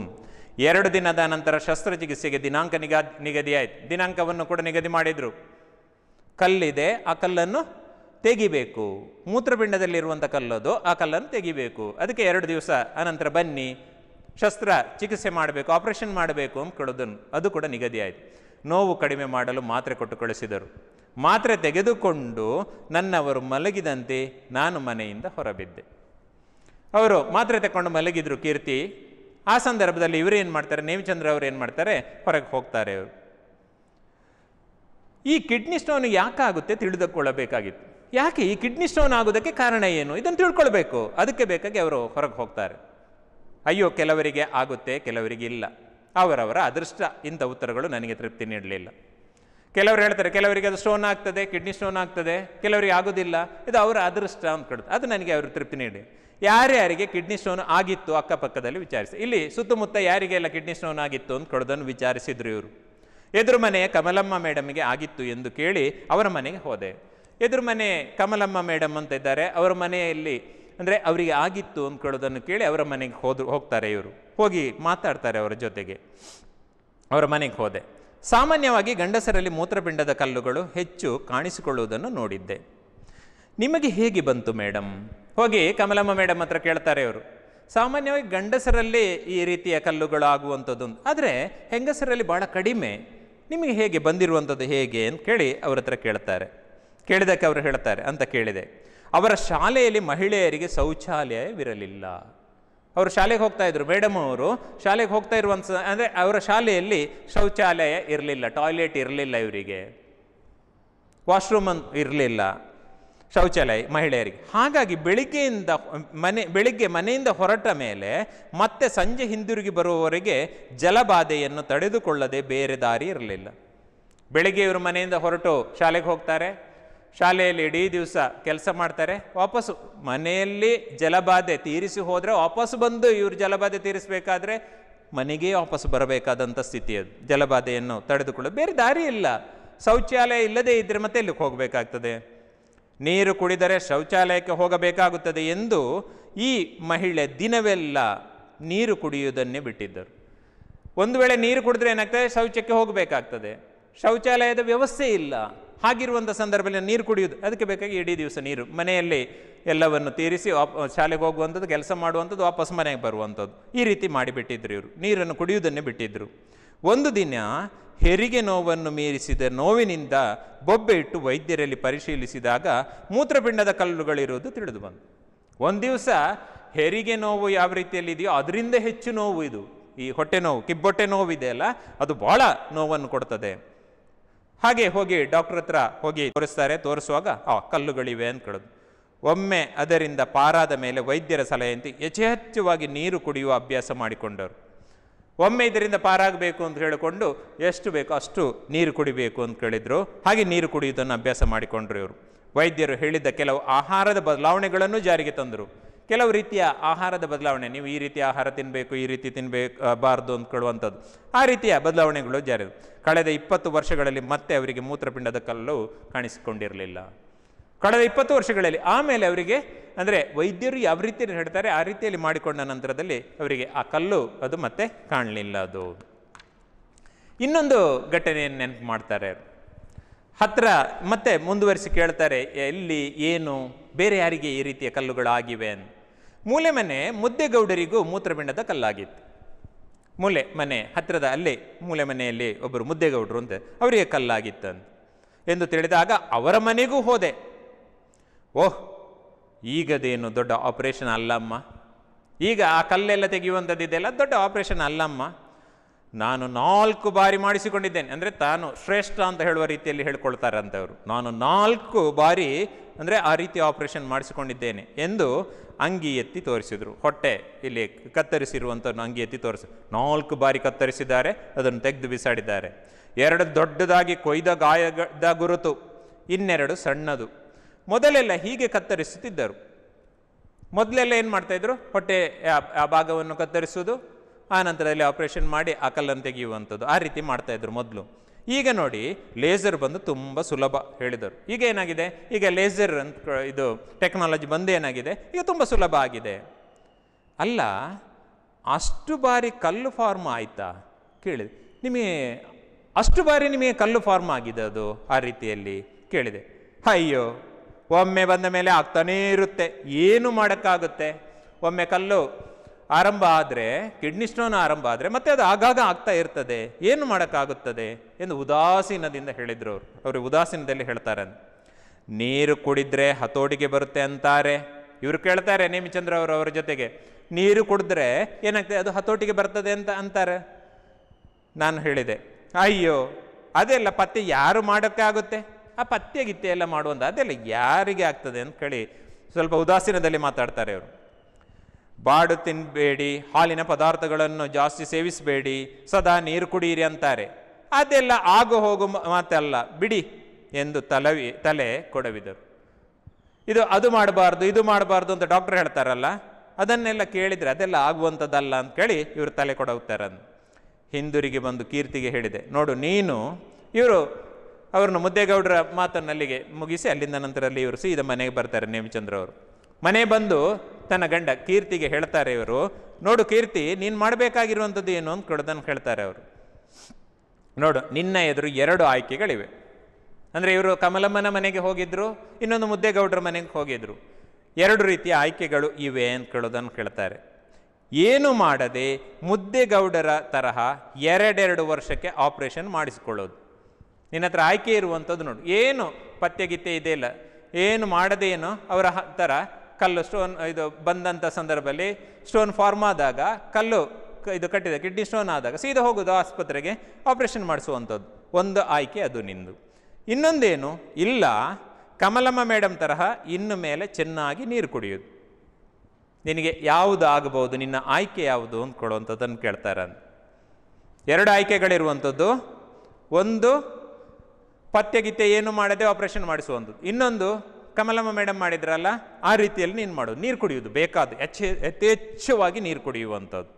ಎರಡು ದಿನದ ನಂತರ ಶಸ್ತ್ರಚಿಕಿತ್ಸೆಗೆ ದಿನಾಂಕ ನಿಗಾ ನಿಗದಿಯಾಯಿತು ದಿನಾಂಕವನ್ನು ಕೂಡ ನಿಗದಿ ಮಾಡಿದರು ಕಲ್ಲಿದೆ ಆ ಕಲ್ಲನ್ನು ತೆಗಿಬೇಕು ಮೂತ್ರಪಿಂಡದಲ್ಲಿರುವಂಥ ಕಲ್ಲದು ಆ ಕಲ್ಲನ್ನು ತೆಗಿಬೇಕು ಅದಕ್ಕೆ ಎರಡು ದಿವಸ ಆನಂತರ ಬನ್ನಿ ಶಸ್ತ್ರ ಚಿಕಿತ್ಸೆ ಮಾಡಬೇಕು ಆಪರೇಷನ್ ಮಾಡಬೇಕು ಅಂತ ಕೇಳೋದನ್ನು ಅದು ಕೂಡ ನಿಗದಿಯಾಯಿತು ನೋವು ಕಡಿಮೆ ಮಾಡಲು ಮಾತ್ರೆ ಕೊಟ್ಟು ಕಳಿಸಿದರು ಮಾತ್ರೆ ತೆಗೆದುಕೊಂಡು ನನ್ನವರು ಮಲಗಿದಂತೆ ನಾನು ಮನೆಯಿಂದ ಹೊರಬಿದ್ದೆ ಅವರು ಮಾತ್ರೆ ತಗೊಂಡು ಮಲಗಿದ್ರು ಕೀರ್ತಿ ಆ ಸಂದರ್ಭದಲ್ಲಿ ಇವರು ಏನು ಮಾಡ್ತಾರೆ ನೇಮಚಂದ್ರ ಅವರು ಏನು ಮಾಡ್ತಾರೆ ಹೊರಗೆ ಹೋಗ್ತಾರೆ ಅವರು ಈ ಕಿಡ್ನಿ ಸ್ಟೋನ್ ಯಾಕಾಗುತ್ತೆ ತಿಳಿದುಕೊಳ್ಳಬೇಕಾಗಿತ್ತು ಯಾಕೆ ಈ ಕಿಡ್ನಿ ಸ್ಟೋನ್ ಆಗೋದಕ್ಕೆ ಕಾರಣ ಏನು ಇದನ್ನು ತಿಳ್ಕೊಳ್ಬೇಕು ಅದಕ್ಕೆ ಬೇಕಾಗಿ ಅವರು ಹೊರಗೆ ಹೋಗ್ತಾರೆ ಅಯ್ಯೋ ಕೆಲವರಿಗೆ ಆಗುತ್ತೆ ಕೆಲವರಿಗೆ ಇಲ್ಲ ಅವರವರ ಅದೃಷ್ಟ ಇಂಥ ಉತ್ತರಗಳು ನನಗೆ ತೃಪ್ತಿ ನೀಡಲಿಲ್ಲ ಕೆಲವರು ಹೇಳ್ತಾರೆ ಕೆಲವರಿಗೆ ಅದು ಸ್ಟೋನ್ ಆಗ್ತದೆ ಕಿಡ್ನಿ ಸ್ಟೋನ್ ಆಗ್ತದೆ ಕೆಲವರಿಗೆ ಆಗೋದಿಲ್ಲ ಇದು ಅವರ ಅದೃಷ್ಟ ಅಂತ ಅಂದ್ಕೊಳ್ತಾರೆ ಅದು ನನಗೆ ಅವರು ತೃಪ್ತಿ ನೀಡಿ ಯಾರ್ಯಾರಿಗೆ ಕಿಡ್ನಿ ಸ್ಟೋನ್ ಆಗಿತ್ತು ಅಕ್ಕಪಕ್ಕದಲ್ಲಿ ವಿಚಾರಿಸಿ ಇಲ್ಲಿ ಸುತ್ತಮುತ್ತ ಯಾರಿಗೆಲ್ಲ ಕಿಡ್ನಿ ಸ್ಟೋನ್ ಆಗಿತ್ತು ಅಂತ ಕೊಡೋದನ್ನು ವಿಚಾರಿಸಿದ್ರು ಇವರು ಎದುರು ಮನೆಯ ಕಮಲಮ್ಮ ಮೇಡಮ್ಗೆ ಆಗಿತ್ತು ಎಂದು ಕೇಳಿ ಅವರ ಮನೆಗೆ ಹೋದೆ ಎದುರು ಮನೆ ಕಮಲಮ್ಮ ಮೇಡಮ್ ಅಂತ ಇದ್ದಾರೆ ಅವರ ಮನೆಯಲ್ಲಿ ಅಂದರೆ ಅವರಿಗೆ ಆಗಿತ್ತು ಅಂದ್ಕೊಳ್ಳೋದನ್ನು ಕೇಳಿ ಅವರ ಮನೆಗೆ ಹೋದ್ರು ಹೋಗ್ತಾರೆ ಇವರು ಹೋಗಿ ಮಾತಾಡ್ತಾರೆ ಅವರ ಜೊತೆಗೆ ಅವರ ಮನೆಗೆ ಹೋದೆ ಸಾಮಾನ್ಯವಾಗಿ ಗಂಡಸರಲ್ಲಿ ಮೂತ್ರಪಿಂಡದ ಕಲ್ಲುಗಳು ಹೆಚ್ಚು ಕಾಣಿಸಿಕೊಳ್ಳುವುದನ್ನು ನೋಡಿದ್ದೆ ನಿಮಗೆ ಹೇಗೆ ಬಂತು ಮೇಡಮ್ ಹೋಗಿ ಕಮಲಮ್ಮ ಮೇಡಮ್ ಹತ್ರ ಕೇಳ್ತಾರೆ ಅವರು ಸಾಮಾನ್ಯವಾಗಿ ಗಂಡಸರಲ್ಲಿ ಈ ರೀತಿಯ ಕಲ್ಲುಗಳು ಆಗುವಂಥದ್ದು ಆದರೆ ಹೆಂಗಸರಲ್ಲಿ ಭಾಳ ಕಡಿಮೆ ನಿಮಗೆ ಹೇಗೆ ಬಂದಿರುವಂಥದ್ದು ಹೇಗೆ ಅಂತ ಕೇಳಿ ಅವ್ರ ಹತ್ರ ಕೇಳ್ತಾರೆ ಕೇಳಿದಕ್ಕೆ ಅವರು ಹೇಳ್ತಾರೆ ಅಂತ ಕೇಳಿದೆ ಅವರ ಶಾಲೆಯಲ್ಲಿ ಮಹಿಳೆಯರಿಗೆ ಶೌಚಾಲಯವಿರಲಿಲ್ಲ ಅವರು ಶಾಲೆಗೆ ಹೋಗ್ತಾ ಇದ್ರು ಮೇಡಮ್ ಅವರು ಶಾಲೆಗೆ ಹೋಗ್ತಾ ಇರುವಂಥ ಅಂದರೆ ಅವರ ಶಾಲೆಯಲ್ಲಿ ಶೌಚಾಲಯ ಇರಲಿಲ್ಲ ಟಾಯ್ಲೆಟ್ ಇರಲಿಲ್ಲ ಇವರಿಗೆ ವಾಶ್ರೂಮ್ ಅಂತ ಇರಲಿಲ್ಲ ಶೌಚಾಲಯ ಮಹಿಳೆಯರಿಗೆ ಹಾಗಾಗಿ ಬೆಳಿಗ್ಗೆಯಿಂದ ಮನೆ ಬೆಳಿಗ್ಗೆ ಮನೆಯಿಂದ ಹೊರಟ ಮೇಲೆ ಮತ್ತೆ ಸಂಜೆ ಹಿಂದಿರುಗಿ ಬರುವವರೆಗೆ ಜಲಬಾಧೆಯನ್ನು ತಡೆದುಕೊಳ್ಳದೆ ಬೇರೆ ದಾರಿ ಇರಲಿಲ್ಲ ಬೆಳಿಗ್ಗೆ ಇವರು ಮನೆಯಿಂದ ಹೊರಟು ಶಾಲೆಗೆ ಹೋಗ್ತಾರೆ ಶಾಲೆಯಲ್ಲಿ ಇಡೀ ದಿವಸ ಕೆಲಸ ಮಾಡ್ತಾರೆ ವಾಪಸ್ಸು ಮನೆಯಲ್ಲಿ ಜಲಬಾಧೆ ತೀರಿಸಿ ಹೋದರೆ ವಾಪಸ್ಸು ಬಂದು ಇವರು ಜಲಬಾಧೆ ತೀರಿಸಬೇಕಾದ್ರೆ ಮನೆಗೆ ವಾಪಸ್ಸು ಬರಬೇಕಾದಂಥ ಸ್ಥಿತಿ ಜಲಬಾಧೆಯನ್ನು ತಡೆದುಕೊಳ್ಳೋದು ಬೇರೆ ದಾರಿ ಇಲ್ಲ ಶೌಚಾಲಯ ಇಲ್ಲದೇ ಇದ್ದರೆ ಮತ್ತೆ ಇಲ್ಲಿಗೆ ಹೋಗಬೇಕಾಗ್ತದೆ ನೀರು ಕುಡಿದರೆ ಶೌಚಾಲಯಕ್ಕೆ ಹೋಗಬೇಕಾಗುತ್ತದೆ ಎಂದು ಈ ಮಹಿಳೆ ದಿನವೆಲ್ಲ ನೀರು ಕುಡಿಯುವುದನ್ನೇ ಬಿಟ್ಟಿದ್ದರು ಒಂದು ವೇಳೆ ನೀರು ಕುಡಿದ್ರೆ ಏನಾಗ್ತದೆ ಶೌಚಕ್ಕೆ ಹೋಗಬೇಕಾಗ್ತದೆ ಶೌಚಾಲಯದ ವ್ಯವಸ್ಥೆ ಇಲ್ಲ ಹಾಗಿರುವಂಥ ಸಂದರ್ಭದಲ್ಲಿ ನೀರು ಕುಡಿಯೋದು ಅದಕ್ಕೆ ಬೇಕಾಗಿ ಇಡೀ ದಿವಸ ನೀರು ಮನೆಯಲ್ಲಿ ಎಲ್ಲವನ್ನು ತೀರಿಸಿ ಶಾಲೆಗೆ ಹೋಗುವಂಥದ್ದು ಕೆಲಸ ಮಾಡುವಂಥದ್ದು ವಾಪಸ್ ಮನೆಗೆ ಬರುವಂಥದ್ದು ಈ ರೀತಿ ಮಾಡಿಬಿಟ್ಟಿದ್ರು ಇವರು ನೀರನ್ನು ಕುಡಿಯುವುದನ್ನೇ ಬಿಟ್ಟಿದ್ದರು ಒಂದು ದಿನ ಹೆರಿಗೆ ನೋವನ್ನು ಮೀರಿಸಿದ ನೋವಿನಿಂದ ಬೊಬ್ಬೆ ಇಟ್ಟು ವೈದ್ಯರಲ್ಲಿ ಪರಿಶೀಲಿಸಿದಾಗ ಮೂತ್ರಪಿಂಡದ ಕಲ್ಲುಗಳಿರುವುದು ತಿಳಿದು ಬಂತು ಒಂದು ದಿವಸ ಹೆರಿಗೆ ನೋವು ಯಾವ ರೀತಿಯಲ್ಲಿ ಇದೆಯೋ ಅದರಿಂದ ಹೆಚ್ಚು ನೋವು ಇದು ಈ ಹೊಟ್ಟೆ ನೋವು ಕಿಬ್ಬೊಟ್ಟೆ ನೋವಿದೆ ಅಲ್ಲ ಅದು ಭಾಳ ನೋವನ್ನು ಕೊಡ್ತದೆ ಹಾಗೆ ಹೋಗಿ ಡಾಕ್ಟರ್ ಹತ್ರ ಹೋಗಿ ತೋರಿಸ್ತಾರೆ ತೋರಿಸುವಾಗ ಆ ಕಲ್ಲುಗಳಿವೆ ಅಂತ ಕೇಳೋದು ಒಮ್ಮೆ ಅದರಿಂದ ಪಾರಾದ ಮೇಲೆ ವೈದ್ಯರ ಸಲಹೆಯಂತೆ ಯಥೇಚ್ಛವಾಗಿ ನೀರು ಕುಡಿಯುವ ಅಭ್ಯಾಸ ಮಾಡಿಕೊಂಡರು ಒಮ್ಮೆ ಇದರಿಂದ ಪಾರಾಗಬೇಕು ಅಂತ ಹೇಳಿಕೊಂಡು ಎಷ್ಟು ಬೇಕೋ ಅಷ್ಟು ನೀರು ಕುಡಿಬೇಕು ಅಂತ ಕೇಳಿದರು ಹಾಗೆ ನೀರು ಕುಡಿಯುವುದನ್ನು ಅಭ್ಯಾಸ ಮಾಡಿಕೊಂಡ್ರು ಇವರು ವೈದ್ಯರು ಹೇಳಿದ್ದ ಕೆಲವು ಆಹಾರದ ಬದಲಾವಣೆಗಳನ್ನು ಜಾರಿಗೆ ತಂದರು ಕೆಲವು ರೀತಿಯ ಆಹಾರದ ಬದಲಾವಣೆ ನೀವು ಈ ರೀತಿ ಆಹಾರ ತಿನ್ನಬೇಕು ಈ ರೀತಿ ತಿನ್ನಬೇಕು ಬಾರ್ದು ಅಂದ್ಕೊಳ್ಳುವಂಥದ್ದು ಆ ರೀತಿಯ ಬದಲಾವಣೆಗಳು ಜಾರಿ ಕಳೆದ ಇಪ್ಪತ್ತು ವರ್ಷಗಳಲ್ಲಿ ಮತ್ತೆ ಅವರಿಗೆ ಮೂತ್ರಪಿಂಡದ ಕಲ್ಲು ಕಾಣಿಸಿಕೊಂಡಿರಲಿಲ್ಲ ಕಳೆದ ಇಪ್ಪತ್ತು ವರ್ಷಗಳಲ್ಲಿ ಆಮೇಲೆ ಅವರಿಗೆ ಅಂದರೆ ವೈದ್ಯರು ಯಾವ ರೀತಿಯಲ್ಲಿ ಹೇಳ್ತಾರೆ ಆ ರೀತಿಯಲ್ಲಿ ಮಾಡಿಕೊಂಡ ನಂತರದಲ್ಲಿ ಅವರಿಗೆ ಆ ಕಲ್ಲು ಅದು ಮತ್ತೆ ಕಾಣಲಿಲ್ಲ ಅದು ಇನ್ನೊಂದು ಘಟನೆಯನ್ನು ನೆನಪು ಮಾಡ್ತಾರೆ ಹತ್ರ ಮತ್ತೆ ಮುಂದುವರಿಸಿ ಕೇಳ್ತಾರೆ ಎಲ್ಲಿ ಏನು ಬೇರೆ ಯಾರಿಗೆ ಈ ರೀತಿಯ ಕಲ್ಲುಗಳಾಗಿವೆ ಅಂತ ಮೂಲೆ ಮನೆ ಮುದ್ದೆಗೌಡರಿಗೂ ಮೂತ್ರಪಿಂಡದ ಕಲ್ಲಾಗಿತ್ತು ಮೂಲೆ ಮನೆ ಹತ್ತಿರದ ಅಲ್ಲೇ ಮೂಲೆ ಮನೆಯಲ್ಲಿ ಒಬ್ಬರು ಮುದ್ದೆಗೌಡರು ಅಂತ ಅವರಿಗೆ ಕಲ್ಲಾಗಿತ್ತಂತ ಎಂದು ತಿಳಿದಾಗ ಅವರ ಮನೆಗೂ ಹೋದೆ ಓಹ್ ಈಗದೇನು ದೊಡ್ಡ ಆಪರೇಷನ್ ಅಲ್ಲಮ್ಮ ಈಗ ಆ ಕಲ್ಲೆಲ್ಲ ತೆಗೆಯುವಂಥದ್ದಿದೆಯಲ್ಲ ದೊಡ್ಡ ಆಪರೇಷನ್ ಅಲ್ಲಮ್ಮ ನಾನು ನಾಲ್ಕು ಬಾರಿ ಮಾಡಿಸಿಕೊಂಡಿದ್ದೇನೆ ಅಂದರೆ ತಾನು ಶ್ರೇಷ್ಠ ಅಂತ ಹೇಳುವ ರೀತಿಯಲ್ಲಿ ಹೇಳ್ಕೊಳ್ತಾರೆ ಅಂತವರು ನಾನು ನಾಲ್ಕು ಬಾರಿ ಅಂದರೆ ಆ ರೀತಿ ಆಪರೇಷನ್ ಮಾಡಿಸಿಕೊಂಡಿದ್ದೇನೆ ಎಂದು ಅಂಗಿ ಎತ್ತಿ ತೋರಿಸಿದರು ಹೊಟ್ಟೆ ಇಲ್ಲಿ ಕತ್ತರಿಸಿರುವಂಥದ್ದು ಅಂಗಿ ಎತ್ತಿ ತೋರಿಸಿ ನಾಲ್ಕು ಬಾರಿ ಕತ್ತರಿಸಿದ್ದಾರೆ ಅದನ್ನು ತೆಗೆದು ಬಿಸಾಡಿದ್ದಾರೆ ಎರಡು ದೊಡ್ಡದಾಗಿ ಕೊಯ್ದ ಗಾಯದ ಗುರುತು ಇನ್ನೆರಡು ಸಣ್ಣದು ಮೊದಲೆಲ್ಲ ಹೀಗೆ ಕತ್ತರಿಸುತ್ತಿದ್ದರು ಮೊದಲೆಲ್ಲ ಏನು ಮಾಡ್ತಾಯಿದ್ರು ಹೊಟ್ಟೆ ಆ ಭಾಗವನ್ನು ಕತ್ತರಿಸುವುದು ಆ ನಂತರದಲ್ಲಿ ಆಪರೇಷನ್ ಮಾಡಿ ಆ ಕಲ್ಲನ್ನು ತೆಗೆಯುವಂಥದ್ದು ಆ ರೀತಿ ಮಾಡ್ತಾಯಿದ್ರು ಮೊದಲು ಈಗ ನೋಡಿ ಲೇಸರ್ ಬಂದು ತುಂಬ ಸುಲಭ ಹೇಳಿದರು ಈಗ ಏನಾಗಿದೆ ಈಗ ಲೇಸರ್ ಅಂತ ಇದು ಟೆಕ್ನಾಲಜಿ ಬಂದು ಏನಾಗಿದೆ ಈಗ ತುಂಬ ಸುಲಭ ಆಗಿದೆ ಅಲ್ಲ ಅಷ್ಟು ಬಾರಿ ಕಲ್ಲು ಫಾರ್ಮ್ ಆಯಿತಾ ಕೇಳಿದೆ ನಿಮಗೆ ಅಷ್ಟು ಬಾರಿ ನಿಮಗೆ ಕಲ್ಲು ಫಾರ್ಮ್ ಆಗಿದೆ ಅದು ಆ ರೀತಿಯಲ್ಲಿ ಕೇಳಿದೆ ಅಯ್ಯೋ ಒಮ್ಮೆ ಬಂದ ಮೇಲೆ ಆಗ್ತಾನೇ ಇರುತ್ತೆ ಏನು ಮಾಡೋಕ್ಕಾಗುತ್ತೆ ಒಮ್ಮೆ ಕಲ್ಲು ಆರಂಭ ಆದರೆ ಕಿಡ್ನಿ ಸ್ಟೋನ್ ಆರಂಭ ಆದರೆ ಮತ್ತೆ ಅದು ಆಗಾಗ ಆಗ್ತಾ ಇರ್ತದೆ ಏನು ಮಾಡೋಕ್ಕಾಗುತ್ತದೆ ಎಂದು ಉದಾಸೀನದಿಂದ ಹೇಳಿದರು ಅವರು ಅವರು ಉದಾಸೀನದಲ್ಲಿ ಹೇಳ್ತಾರೆ ನೀರು ಕುಡಿದ್ರೆ ಹತೋಟಿಗೆ ಬರುತ್ತೆ ಅಂತಾರೆ ಇವರು ಕೇಳ್ತಾರೆ ನೇಮಿಚಂದ್ರ ಅವರು ಅವರ ಜೊತೆಗೆ ನೀರು ಕುಡಿದ್ರೆ ಏನಾಗ್ತದೆ ಅದು ಹತೋಟಿಗೆ ಬರ್ತದೆ ಅಂತ ಅಂತಾರೆ ನಾನು ಹೇಳಿದೆ ಅಯ್ಯೋ ಅದೆಲ್ಲ ಪತ್ತೆ ಯಾರು ಆಗುತ್ತೆ ಆ ಪತ್ತೆ ಗಿತ್ತೆ ಎಲ್ಲ ಮಾಡುವಂಥ ಅದೆಲ್ಲ ಯಾರಿಗೆ ಆಗ್ತದೆ ಅಂತ ಕೇಳಿ ಸ್ವಲ್ಪ ಉದಾಸೀನದಲ್ಲಿ ಮಾತಾಡ್ತಾರೆ ಅವರು ಬಾಡು ತಿನ್ನಬೇಡಿ ಹಾಲಿನ ಪದಾರ್ಥಗಳನ್ನು ಜಾಸ್ತಿ ಸೇವಿಸಬೇಡಿ ಸದಾ ನೀರು ಕುಡಿಯಿರಿ ಅಂತಾರೆ ಅದೆಲ್ಲ ಆಗು ಹೋಗು ಮಾತಲ್ಲ ಬಿಡಿ ಎಂದು ತಲವಿ ತಲೆ ಕೊಡವಿದರು ಇದು ಅದು ಮಾಡಬಾರ್ದು ಇದು ಮಾಡಬಾರ್ದು ಅಂತ ಡಾಕ್ಟರ್ ಹೇಳ್ತಾರಲ್ಲ ಅದನ್ನೆಲ್ಲ ಕೇಳಿದರೆ ಅದೆಲ್ಲ ಆಗುವಂಥದ್ದಲ್ಲ ಅಂತ ಕೇಳಿ ಇವರು ತಲೆ ಅಂತ ಹಿಂದುರಿಗೆ ಬಂದು ಕೀರ್ತಿಗೆ ಹೇಳಿದೆ ನೋಡು ನೀನು ಇವರು ಅವ್ರನ್ನ ಮುದ್ದೇಗೌಡರ ಮಾತನ್ನಲ್ಲಿಗೆ ಮುಗಿಸಿ ಅಲ್ಲಿಂದ ನಂತರಲ್ಲಿ ಇವರು ಸೀದ ಮನೆಗೆ ಬರ್ತಾರೆ ನೇಮಚಂದ್ರ ಅವರು ಮನೆ ಬಂದು ತನ್ನ ಗಂಡ ಕೀರ್ತಿಗೆ ಹೇಳ್ತಾರೆ ಇವರು ನೋಡು ಕೀರ್ತಿ ನೀನು ಮಾಡಬೇಕಾಗಿರುವಂಥದ್ದು ಏನು ಅಂತ ಕೊಡ್ದನ್ನು ಹೇಳ್ತಾರೆ ಅವರು ನೋಡು ನಿನ್ನ ಎದುರು ಎರಡು ಆಯ್ಕೆಗಳಿವೆ ಅಂದರೆ ಇವರು ಕಮಲಮ್ಮನ ಮನೆಗೆ ಹೋಗಿದ್ರು ಇನ್ನೊಂದು ಮುದ್ದೇಗೌಡರ ಮನೆಗೆ ಹೋಗಿದ್ರು ಎರಡು ರೀತಿಯ ಆಯ್ಕೆಗಳು ಇವೆ ಅಂತ ಕೇಳೋದನ್ನು ಕೇಳ್ತಾರೆ ಏನು ಮಾಡದೆ ಮುದ್ದೆಗೌಡರ ತರಹ ಎರಡೆರಡು ವರ್ಷಕ್ಕೆ ಆಪರೇಷನ್ ಮಾಡಿಸ್ಕೊಳ್ಳೋದು ನಿನ್ನ ಹತ್ರ ಆಯ್ಕೆ ಇರುವಂಥದ್ದು ನೋಡು ಏನು ಪತ್ತೆಗಿತ್ತೆ ಇದೆ ಇಲ್ಲ ಏನು ಮಾಡದೇನು ಅವರ ಥರ ಕಲ್ಲು ಸ್ಟೋನ್ ಇದು ಬಂದಂಥ ಸಂದರ್ಭದಲ್ಲಿ ಸ್ಟೋನ್ ಫಾರ್ಮ್ ಆದಾಗ ಕಲ್ಲು ಇದು ಕಟ್ಟಿದ ಕಿಡ್ನಿ ಸ್ಟೋನ್ ಆದಾಗ ಸೀದಾ ಹೋಗೋದು ಆಸ್ಪತ್ರೆಗೆ ಆಪ್ರೇಷನ್ ಮಾಡಿಸುವಂಥದ್ದು ಒಂದು ಆಯ್ಕೆ ಅದು ನಿಂದು ಇನ್ನೊಂದೇನು ಇಲ್ಲ ಕಮಲಮ್ಮ ಮೇಡಮ್ ತರಹ ಇನ್ನು ಮೇಲೆ ಚೆನ್ನಾಗಿ ನೀರು ಕುಡಿಯೋದು ನಿನಗೆ ಯಾವುದು ಆಗಬಹುದು ನಿನ್ನ ಆಯ್ಕೆ ಯಾವುದು ಅಂದ್ಕೊಳ್ಳುವಂಥದ್ದನ್ನು ಕೇಳ್ತಾರೆ ಎರಡು ಆಯ್ಕೆಗಳಿರುವಂಥದ್ದು ಒಂದು ಪತ್ತೆಗಿತ್ತೆ ಏನು ಮಾಡದೆ ಆಪರೇಷನ್ ಮಾಡಿಸುವಂಥದ್ದು ಇನ್ನೊಂದು ಕಮಲಮ್ಮ ಮೇಡಮ್ ಮಾಡಿದ್ರಲ್ಲ ಆ ರೀತಿಯಲ್ಲಿ ನೀನು ಮಾಡು ನೀರು ಕುಡಿಯೋದು ಬೇಕಾದ ಯಥೇಚ್ಛವಾಗಿ ನೀರು ಕುಡಿಯುವಂಥದ್ದು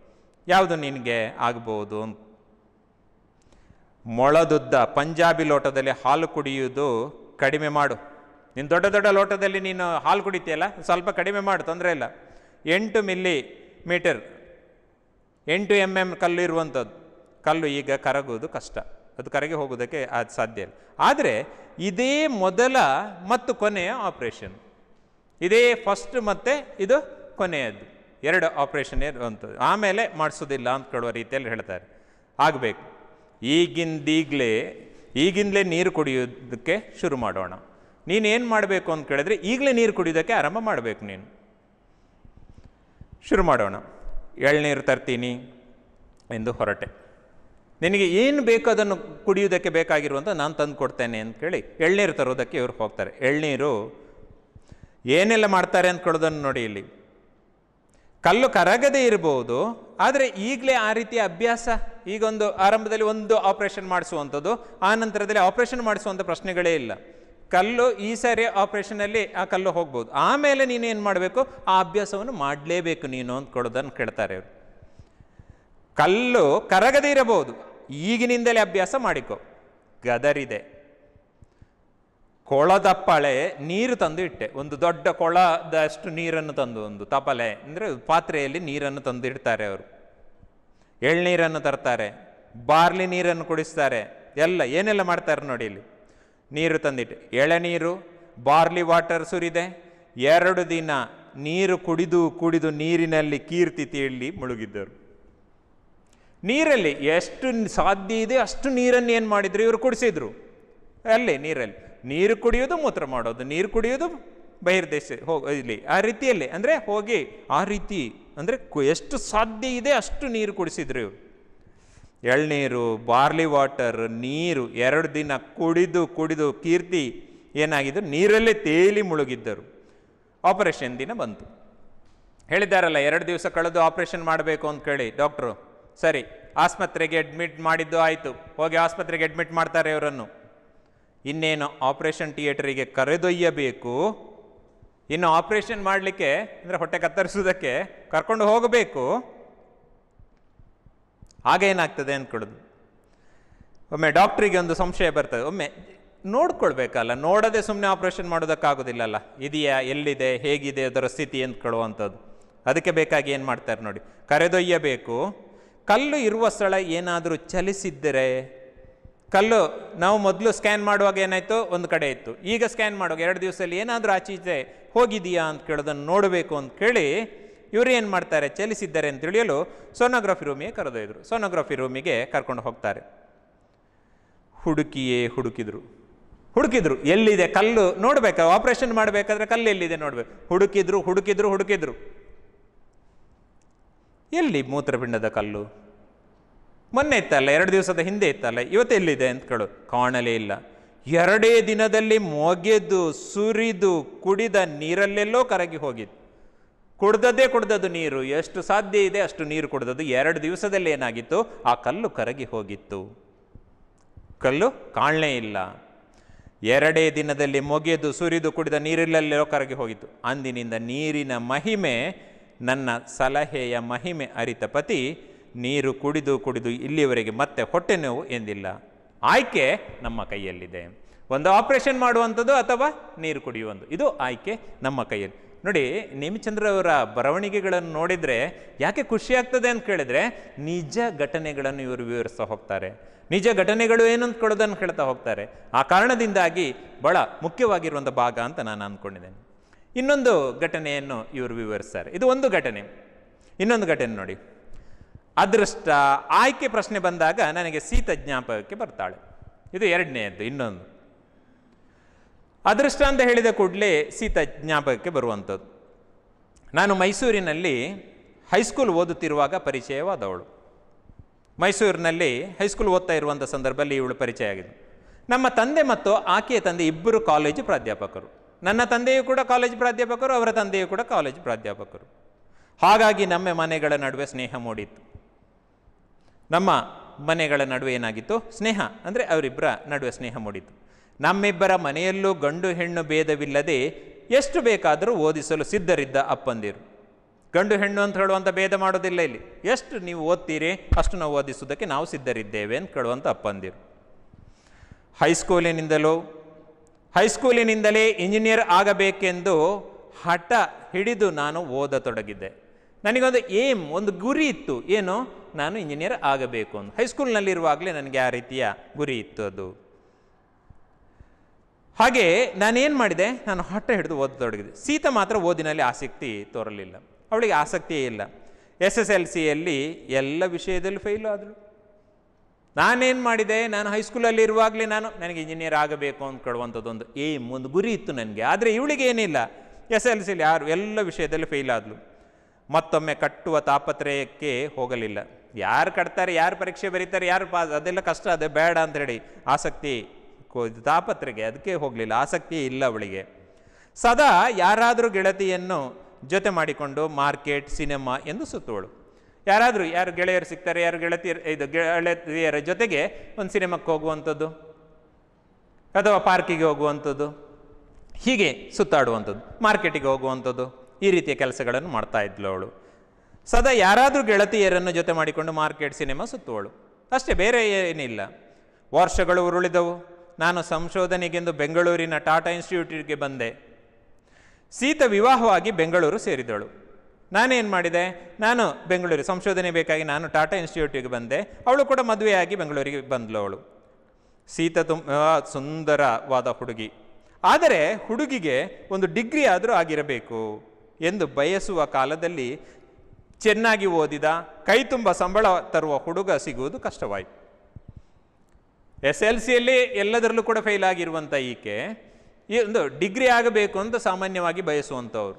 ಯಾವುದು ನಿನಗೆ ಆಗ್ಬೋದು ಮೊಳದುದ್ದ ಪಂಜಾಬಿ ಲೋಟದಲ್ಲಿ ಹಾಲು ಕುಡಿಯುವುದು ಕಡಿಮೆ ಮಾಡು ನೀನು ದೊಡ್ಡ ದೊಡ್ಡ ಲೋಟದಲ್ಲಿ ನೀನು ಹಾಲು ಕುಡಿತೀಯಲ್ಲ ಸ್ವಲ್ಪ ಕಡಿಮೆ ಮಾಡು ತೊಂದರೆ ಇಲ್ಲ ಎಂಟು ಮಿಲ್ಲಿ ಮೀಟರ್ ಎಂಟು ಎಮ್ ಎಮ್ ಕಲ್ಲು ಇರುವಂಥದ್ದು ಕಲ್ಲು ಈಗ ಕರಗುವುದು ಕಷ್ಟ ಅದು ಕರೆಗೆ ಹೋಗೋದಕ್ಕೆ ಅದು ಸಾಧ್ಯ ಇಲ್ಲ ಆದರೆ ಇದೇ ಮೊದಲ ಮತ್ತು ಕೊನೆಯ ಆಪರೇಷನ್ ಇದೇ ಫಸ್ಟ್ ಮತ್ತು ಇದು ಕೊನೆಯದು ಎರಡು ಆಪರೇಷನ್ ಇರುವಂಥದ್ದು ಆಮೇಲೆ ಮಾಡಿಸೋದಿಲ್ಲ ಅಂತ ಕೇಳುವ ರೀತಿಯಲ್ಲಿ ಹೇಳ್ತಾರೆ ಆಗಬೇಕು ಈಗಿಂದೀಗಲೇ ಈಗಿಂದಲೇ ನೀರು ಕುಡಿಯೋದಕ್ಕೆ ಶುರು ಮಾಡೋಣ ನೀನೇನು ಮಾಡಬೇಕು ಅಂತ ಕೇಳಿದ್ರೆ ಈಗಲೇ ನೀರು ಕುಡಿಯೋದಕ್ಕೆ ಆರಂಭ ಮಾಡಬೇಕು ನೀನು ಶುರು ಮಾಡೋಣ ಎಳ್ನೀರು ತರ್ತೀನಿ ಎಂದು ಹೊರಟೆ ನಿನಗೆ ಏನು ಬೇಕೋ ಅದನ್ನು ಕುಡಿಯೋದಕ್ಕೆ ಬೇಕಾಗಿರುವಂಥ ನಾನು ತಂದು ಕೊಡ್ತೇನೆ ಕೇಳಿ ಎಳ್ನೀರು ತರೋದಕ್ಕೆ ಇವ್ರು ಹೋಗ್ತಾರೆ ಎಳ್ನೀರು ಏನೆಲ್ಲ ಮಾಡ್ತಾರೆ ಅಂದ್ಕೊಳ್ಳೋದನ್ನು ನೋಡಿ ಇಲ್ಲಿ ಕಲ್ಲು ಕರಗದೇ ಇರಬಹುದು ಆದರೆ ಈಗಲೇ ಆ ರೀತಿಯ ಅಭ್ಯಾಸ ಈಗೊಂದು ಆರಂಭದಲ್ಲಿ ಒಂದು ಆಪರೇಷನ್ ಮಾಡಿಸುವಂಥದ್ದು ಆ ನಂತರದಲ್ಲಿ ಆಪರೇಷನ್ ಮಾಡಿಸುವಂಥ ಪ್ರಶ್ನೆಗಳೇ ಇಲ್ಲ ಕಲ್ಲು ಈ ಸಾರಿ ಆಪರೇಷನಲ್ಲಿ ಆ ಕಲ್ಲು ಹೋಗ್ಬೋದು ಆಮೇಲೆ ನೀನು ಏನು ಮಾಡಬೇಕು ಆ ಅಭ್ಯಾಸವನ್ನು ಮಾಡಲೇಬೇಕು ನೀನು ಅಂತ ಕೊಡೋದನ್ನು ಕೇಳ್ತಾರೆ ಅವರು ಕಲ್ಲು ಕರಗದೇ ಇರಬಹುದು ಈಗಿನಿಂದಲೇ ಅಭ್ಯಾಸ ಮಾಡಿಕೊ ಗದರಿದೆ ಕೊಳದಪ್ಪಳೆ ನೀರು ತಂದು ಇಟ್ಟೆ ಒಂದು ದೊಡ್ಡ ಕೊಳದಷ್ಟು ನೀರನ್ನು ತಂದು ಒಂದು ತಪಲೆ ಅಂದರೆ ಪಾತ್ರೆಯಲ್ಲಿ ನೀರನ್ನು ತಂದು ಇಡ್ತಾರೆ ಅವರು ಎಳ್ನೀರನ್ನು ತರ್ತಾರೆ ಬಾರ್ಲಿ ನೀರನ್ನು ಕುಡಿಸ್ತಾರೆ ಎಲ್ಲ ಏನೆಲ್ಲ ಮಾಡ್ತಾರೆ ನೋಡಿ ಇಲ್ಲಿ ನೀರು ತಂದಿಟ್ಟು ನೀರು ಬಾರ್ಲಿ ವಾಟರ್ ಸುರಿದೆ ಎರಡು ದಿನ ನೀರು ಕುಡಿದು ಕುಡಿದು ನೀರಿನಲ್ಲಿ ಕೀರ್ತಿ ತೀಳಿ ಮುಳುಗಿದ್ದರು ನೀರಲ್ಲಿ ಎಷ್ಟು ಸಾಧ್ಯ ಇದೆ ಅಷ್ಟು ನೀರನ್ನು ಏನು ಮಾಡಿದ್ರು ಇವರು ಕುಡಿಸಿದ್ರು ಅಲ್ಲಿ ನೀರಲ್ಲಿ ನೀರು ಕುಡಿಯೋದು ಮೂತ್ರ ಮಾಡೋದು ನೀರು ಕುಡಿಯೋದು ಬಹಿರ್ದೇಶ ಹೋಗ ಇಲ್ಲಿ ಆ ರೀತಿಯಲ್ಲಿ ಅಂದರೆ ಹೋಗಿ ಆ ರೀತಿ ಅಂದರೆ ಎಷ್ಟು ಸಾಧ್ಯ ಇದೆ ಅಷ್ಟು ನೀರು ಕುಡಿಸಿದ್ರು ಇವರು ಎಳ್ನೀರು ಬಾರ್ಲಿ ವಾಟರ್ ನೀರು ಎರಡು ದಿನ ಕುಡಿದು ಕುಡಿದು ಕೀರ್ತಿ ಏನಾಗಿದ್ದರು ನೀರಲ್ಲೇ ತೇಲಿ ಮುಳುಗಿದ್ದರು ಆಪರೇಷನ್ ದಿನ ಬಂತು ಹೇಳಿದ್ದಾರಲ್ಲ ಎರಡು ದಿವಸ ಕಳೆದು ಆಪರೇಷನ್ ಮಾಡಬೇಕು ಅಂತ ಕೇಳಿ ಡಾಕ್ಟ್ರು ಸರಿ ಆಸ್ಪತ್ರೆಗೆ ಅಡ್ಮಿಟ್ ಮಾಡಿದ್ದು ಆಯಿತು ಹೋಗಿ ಆಸ್ಪತ್ರೆಗೆ ಅಡ್ಮಿಟ್ ಮಾಡ್ತಾರೆ ಇವರನ್ನು ಇನ್ನೇನು ಆಪರೇಷನ್ ಥಿಯೇಟರಿಗೆ ಕರೆದೊಯ್ಯಬೇಕು ಇನ್ನು ಆಪರೇಷನ್ ಮಾಡಲಿಕ್ಕೆ ಅಂದರೆ ಹೊಟ್ಟೆ ಕತ್ತರಿಸೋದಕ್ಕೆ ಕರ್ಕೊಂಡು ಹೋಗಬೇಕು ಆಗ ಏನಾಗ್ತದೆ ಅಂದ್ಕೊಳ್ಳೋದು ಒಮ್ಮೆ ಡಾಕ್ಟ್ರಿಗೆ ಒಂದು ಸಂಶಯ ಬರ್ತದೆ ಒಮ್ಮೆ ನೋಡ್ಕೊಳ್ಬೇಕಲ್ಲ ನೋಡದೆ ಸುಮ್ಮನೆ ಆಪರೇಷನ್ ಮಾಡೋದಕ್ಕಾಗೋದಿಲ್ಲಲ್ಲ ಇದೆಯಾ ಎಲ್ಲಿದೆ ಹೇಗಿದೆ ಅದರ ಸ್ಥಿತಿ ಅಂದ್ಕೊಳ್ಳುವಂಥದ್ದು ಅದಕ್ಕೆ ಬೇಕಾಗಿ ಏನು ಮಾಡ್ತಾರೆ ನೋಡಿ ಕರೆದೊಯ್ಯಬೇಕು ಕಲ್ಲು ಇರುವ ಸ್ಥಳ ಏನಾದರೂ ಚಲಿಸಿದ್ದರೆ ಕಲ್ಲು ನಾವು ಮೊದಲು ಸ್ಕ್ಯಾನ್ ಮಾಡುವಾಗ ಏನಾಯಿತು ಒಂದು ಕಡೆ ಇತ್ತು ಈಗ ಸ್ಕ್ಯಾನ್ ಮಾಡುವಾಗ ಎರಡು ದಿವಸದಲ್ಲಿ ಏನಾದರೂ ಆಚೀಚೆ ಹೋಗಿದೆಯಾ ಅಂತ ಕೇಳೋದನ್ನು ನೋಡಬೇಕು ಅಂತ ಕೇಳಿ ಇವರು ಏನು ಮಾಡ್ತಾರೆ ಚಲಿಸಿದ್ದಾರೆ ಅಂತ ತಿಳಿಯಲು ಸೋನೋಗ್ರಫಿ ರೂಮಿಗೆ ಕರೆದೊಯ್ದರು ಸೋನೋಗ್ರಫಿ ರೂಮಿಗೆ ಕರ್ಕೊಂಡು ಹೋಗ್ತಾರೆ ಹುಡುಕಿಯೇ ಹುಡುಕಿದ್ರು ಹುಡುಕಿದ್ರು ಎಲ್ಲಿದೆ ಕಲ್ಲು ನೋಡಬೇಕು ಆಪ್ರೇಷನ್ ಮಾಡಬೇಕಾದ್ರೆ ಕಲ್ಲು ಎಲ್ಲಿದೆ ನೋಡಬೇಕು ಹುಡುಕಿದ್ರು ಹುಡುಕಿದ್ರು ಹುಡುಕಿದ್ರು ಎಲ್ಲಿ ಮೂತ್ರಪಿಂಡದ ಕಲ್ಲು ಮೊನ್ನೆ ಇತ್ತಲ್ಲ ಎರಡು ದಿವಸದ ಹಿಂದೆ ಇತ್ತಲ್ಲ ಇವತ್ತು ಎಲ್ಲಿದೆ ಅಂತ ಕೇಳು ಕಾಣಲೇ ಇಲ್ಲ ಎರಡೇ ದಿನದಲ್ಲಿ ಮೊಗೆದು ಸುರಿದು ಕುಡಿದ ನೀರಲ್ಲೆಲ್ಲೋ ಕರಗಿ ಹೋಗಿತ್ತು ಕುಡ್ದದ್ದೇ ಕುಡ್ದದ್ದು ನೀರು ಎಷ್ಟು ಸಾಧ್ಯ ಇದೆ ಅಷ್ಟು ನೀರು ಕುಡ್ದದ್ದು ಎರಡು ದಿವಸದಲ್ಲಿ ಏನಾಗಿತ್ತು ಆ ಕಲ್ಲು ಕರಗಿ ಹೋಗಿತ್ತು ಕಲ್ಲು ಕಾಣಲೇ ಇಲ್ಲ ಎರಡೇ ದಿನದಲ್ಲಿ ಮೊಗೆದು ಸುರಿದು ಕುಡಿದ ನೀರಿಲ್ಲೆಲ್ಲೋ ಕರಗಿ ಹೋಗಿತ್ತು ಅಂದಿನಿಂದ ನೀರಿನ ಮಹಿಮೆ ನನ್ನ ಸಲಹೆಯ ಮಹಿಮೆ ಅರಿತ ಪತಿ ನೀರು ಕುಡಿದು ಕುಡಿದು ಇಲ್ಲಿಯವರೆಗೆ ಮತ್ತೆ ಹೊಟ್ಟೆ ನೋವು ಎಂದಿಲ್ಲ ಆಯ್ಕೆ ನಮ್ಮ ಕೈಯಲ್ಲಿದೆ ಒಂದು ಆಪರೇಷನ್ ಮಾಡುವಂಥದ್ದು ಅಥವಾ ನೀರು ಕುಡಿಯುವಂಥದ್ದು ಇದು ಆಯ್ಕೆ ನಮ್ಮ ಕೈಯಲ್ಲಿ ನೋಡಿ ನೇಮಿಚಂದ್ರ ಅವರ ಬರವಣಿಗೆಗಳನ್ನು ನೋಡಿದರೆ ಯಾಕೆ ಖುಷಿ ಆಗ್ತದೆ ಅಂತ ಕೇಳಿದರೆ ನಿಜ ಘಟನೆಗಳನ್ನು ಇವರು ವಿವರಿಸ್ತಾ ಹೋಗ್ತಾರೆ ನಿಜ ಘಟನೆಗಳು ಏನು ಅಂತ ಕೊಡೋದನ್ನು ಕೇಳ್ತಾ ಹೋಗ್ತಾರೆ ಆ ಕಾರಣದಿಂದಾಗಿ ಬಹಳ ಮುಖ್ಯವಾಗಿರುವಂಥ ಭಾಗ ಅಂತ ನಾನು ಅಂದ್ಕೊಂಡಿದ್ದೇನೆ ಇನ್ನೊಂದು ಘಟನೆಯನ್ನು ಇವರು ವಿವರಿಸ್ತಾರೆ ಇದು ಒಂದು ಘಟನೆ ಇನ್ನೊಂದು ಘಟನೆ ನೋಡಿ ಅದೃಷ್ಟ ಆಯ್ಕೆ ಪ್ರಶ್ನೆ ಬಂದಾಗ ನನಗೆ ಸೀತ ಜ್ಞಾಪಕಕ್ಕೆ ಬರ್ತಾಳೆ ಇದು ಎರಡನೆಯದ್ದು ಇನ್ನೊಂದು ಅದೃಷ್ಟ ಅಂತ ಹೇಳಿದ ಕೂಡಲೇ ಸೀತ ಜ್ಞಾಪಕಕ್ಕೆ ಬರುವಂಥದ್ದು ನಾನು ಮೈಸೂರಿನಲ್ಲಿ ಹೈಸ್ಕೂಲ್ ಓದುತ್ತಿರುವಾಗ ಪರಿಚಯವಾದವಳು ಮೈಸೂರಿನಲ್ಲಿ ಹೈಸ್ಕೂಲ್ ಓದ್ತಾ ಇರುವಂಥ ಸಂದರ್ಭದಲ್ಲಿ ಇವಳು ಪರಿಚಯ ಆಗಿದೆ ನಮ್ಮ ತಂದೆ ಮತ್ತು ಆಕೆಯ ತಂದೆ ಇಬ್ಬರು ಕಾಲೇಜು ಪ್ರಾಧ್ಯಾಪಕರು ನನ್ನ ತಂದೆಯೂ ಕೂಡ ಕಾಲೇಜ್ ಪ್ರಾಧ್ಯಾಪಕರು ಅವರ ತಂದೆಯೂ ಕೂಡ ಕಾಲೇಜ್ ಪ್ರಾಧ್ಯಾಪಕರು ಹಾಗಾಗಿ ನಮ್ಮ ಮನೆಗಳ ನಡುವೆ ಸ್ನೇಹ ಮೂಡಿತ್ತು ನಮ್ಮ ಮನೆಗಳ ನಡುವೆ ಏನಾಗಿತ್ತು ಸ್ನೇಹ ಅಂದರೆ ಅವರಿಬ್ಬರ ನಡುವೆ ಸ್ನೇಹ ಮೂಡಿತ್ತು ನಮ್ಮಿಬ್ಬರ ಮನೆಯಲ್ಲೂ ಗಂಡು ಹೆಣ್ಣು ಭೇದವಿಲ್ಲದೆ ಎಷ್ಟು ಬೇಕಾದರೂ ಓದಿಸಲು ಸಿದ್ಧರಿದ್ದ ಅಪ್ಪಂದಿರು ಗಂಡು ಹೆಣ್ಣು ಅಂತ ಹೇಳುವಂಥ ಭೇದ ಮಾಡೋದಿಲ್ಲ ಇಲ್ಲಿ ಎಷ್ಟು ನೀವು ಓದ್ತೀರಿ ಅಷ್ಟು ನಾವು ಓದಿಸುವುದಕ್ಕೆ ನಾವು ಸಿದ್ಧರಿದ್ದೇವೆ ಅಂತ ಕೇಳುವಂಥ ಅಪ್ಪಂದಿರು ಹೈಸ್ಕೂಲಿನಿಂದಲೂ ಹೈಸ್ಕೂಲಿನಿಂದಲೇ ಇಂಜಿನಿಯರ್ ಆಗಬೇಕೆಂದು ಹಠ ಹಿಡಿದು ನಾನು ಓದತೊಡಗಿದ್ದೆ ನನಗೊಂದು ಏಮ್ ಒಂದು ಗುರಿ ಇತ್ತು ಏನು ನಾನು ಇಂಜಿನಿಯರ್ ಆಗಬೇಕು ಅಂತ ಹೈಸ್ಕೂಲ್ನಲ್ಲಿರುವಾಗಲೇ ನನಗೆ ಆ ರೀತಿಯ ಗುರಿ ಇತ್ತು ಅದು ಹಾಗೆ ನಾನೇನು ಮಾಡಿದೆ ನಾನು ಹಠ ಹಿಡಿದು ಓದತೊಡಗಿದೆ ಸೀತ ಮಾತ್ರ ಓದಿನಲ್ಲಿ ಆಸಕ್ತಿ ತೋರಲಿಲ್ಲ ಅವಳಿಗೆ ಆಸಕ್ತಿಯೇ ಇಲ್ಲ ಎಸ್ ಎಸ್ ಎಲ್ ಸಿಯಲ್ಲಿ ಎಲ್ಲ ವಿಷಯದಲ್ಲೂ ಫೈಲು ಆದರು ನಾನೇನು ಮಾಡಿದೆ ನಾನು ಹೈಸ್ಕೂಲಲ್ಲಿ ಇರುವಾಗಲೇ ನಾನು ನನಗೆ ಇಂಜಿನಿಯರ್ ಆಗಬೇಕು ಅಂದ್ಕೊಳ್ಳುವಂಥದ್ದೊಂದು ಏಮ್ ಒಂದು ಗುರಿ ಇತ್ತು ನನಗೆ ಆದರೆ ಇವಳಿಗೆ ಏನಿಲ್ಲ ಎಸ್ ಎಲ್ ಸಿಲಿ ಯಾರು ಎಲ್ಲ ವಿಷಯದಲ್ಲಿ ಫೇಲ್ ಆದಳು ಮತ್ತೊಮ್ಮೆ ಕಟ್ಟುವ ತಾಪತ್ರಯಕ್ಕೆ ಹೋಗಲಿಲ್ಲ ಯಾರು ಕಟ್ತಾರೆ ಯಾರು ಪರೀಕ್ಷೆ ಬರೀತಾರೆ ಯಾರು ಪಾಸ್ ಅದೆಲ್ಲ ಕಷ್ಟ ಅದು ಬೇಡ ಅಂತ ಹೇಳಿ ಆಸಕ್ತಿ ತಾಪತ್ರೆಗೆ ಅದಕ್ಕೆ ಹೋಗಲಿಲ್ಲ ಆಸಕ್ತಿ ಇಲ್ಲ ಅವಳಿಗೆ ಸದಾ ಯಾರಾದರೂ ಗೆಳತಿಯನ್ನು ಜೊತೆ ಮಾಡಿಕೊಂಡು ಮಾರ್ಕೆಟ್ ಸಿನಿಮಾ ಎಂದು ಸುತ್ತುವಳು ಯಾರಾದರೂ ಯಾರು ಗೆಳೆಯರು ಸಿಗ್ತಾರೆ ಯಾರು ಗೆಳತಿಯರು ಇದು ಗೆಳತಿಯರ ಜೊತೆಗೆ ಒಂದು ಸಿನಿಮಾಕ್ಕೆ ಹೋಗುವಂಥದ್ದು ಅಥವಾ ಪಾರ್ಕಿಗೆ ಹೋಗುವಂಥದ್ದು ಹೀಗೆ ಸುತ್ತಾಡುವಂಥದ್ದು ಮಾರ್ಕೆಟಿಗೆ ಹೋಗುವಂಥದ್ದು ಈ ರೀತಿಯ ಕೆಲಸಗಳನ್ನು ಮಾಡ್ತಾ ಇದ್ಲು ಅವಳು ಸದಾ ಯಾರಾದರೂ ಗೆಳತಿಯರನ್ನು ಜೊತೆ ಮಾಡಿಕೊಂಡು ಮಾರ್ಕೆಟ್ ಸಿನಿಮಾ ಸುತ್ತುವಳು ಅಷ್ಟೇ ಬೇರೆ ಏನಿಲ್ಲ ವರ್ಷಗಳು ಉರುಳಿದವು ನಾನು ಸಂಶೋಧನೆಗೆಂದು ಬೆಂಗಳೂರಿನ ಟಾಟಾ ಇನ್ಸ್ಟಿಟ್ಯೂಟಿಗೆ ಬಂದೆ ಸೀತ ವಿವಾಹವಾಗಿ ಬೆಂಗಳೂರು ಸೇರಿದಳು ನಾನೇನು ಮಾಡಿದೆ ನಾನು ಬೆಂಗಳೂರು ಸಂಶೋಧನೆ ಬೇಕಾಗಿ ನಾನು ಟಾಟಾ ಇನ್ಸ್ಟಿಟ್ಯೂಟಿಗೆ ಬಂದೆ ಅವಳು ಕೂಡ ಮದುವೆಯಾಗಿ ಬೆಂಗಳೂರಿಗೆ ಬಂದಳು ಅವಳು ಸೀತ ತುಂಬ ಸುಂದರವಾದ ಹುಡುಗಿ ಆದರೆ ಹುಡುಗಿಗೆ ಒಂದು ಡಿಗ್ರಿ ಆದರೂ ಆಗಿರಬೇಕು ಎಂದು ಬಯಸುವ ಕಾಲದಲ್ಲಿ ಚೆನ್ನಾಗಿ ಓದಿದ ಕೈ ತುಂಬ ಸಂಬಳ ತರುವ ಹುಡುಗ ಸಿಗುವುದು ಕಷ್ಟವಾಯಿತು ಎಸ್ ಎಲ್ ಸಿಯಲ್ಲಿ ಎಲ್ಲದರಲ್ಲೂ ಕೂಡ ಫೇಲ್ ಆಗಿರುವಂಥ ಈಕೆ ಈ ಒಂದು ಡಿಗ್ರಿ ಆಗಬೇಕು ಅಂತ ಸಾಮಾನ್ಯವಾಗಿ ಬಯಸುವಂಥವ್ರು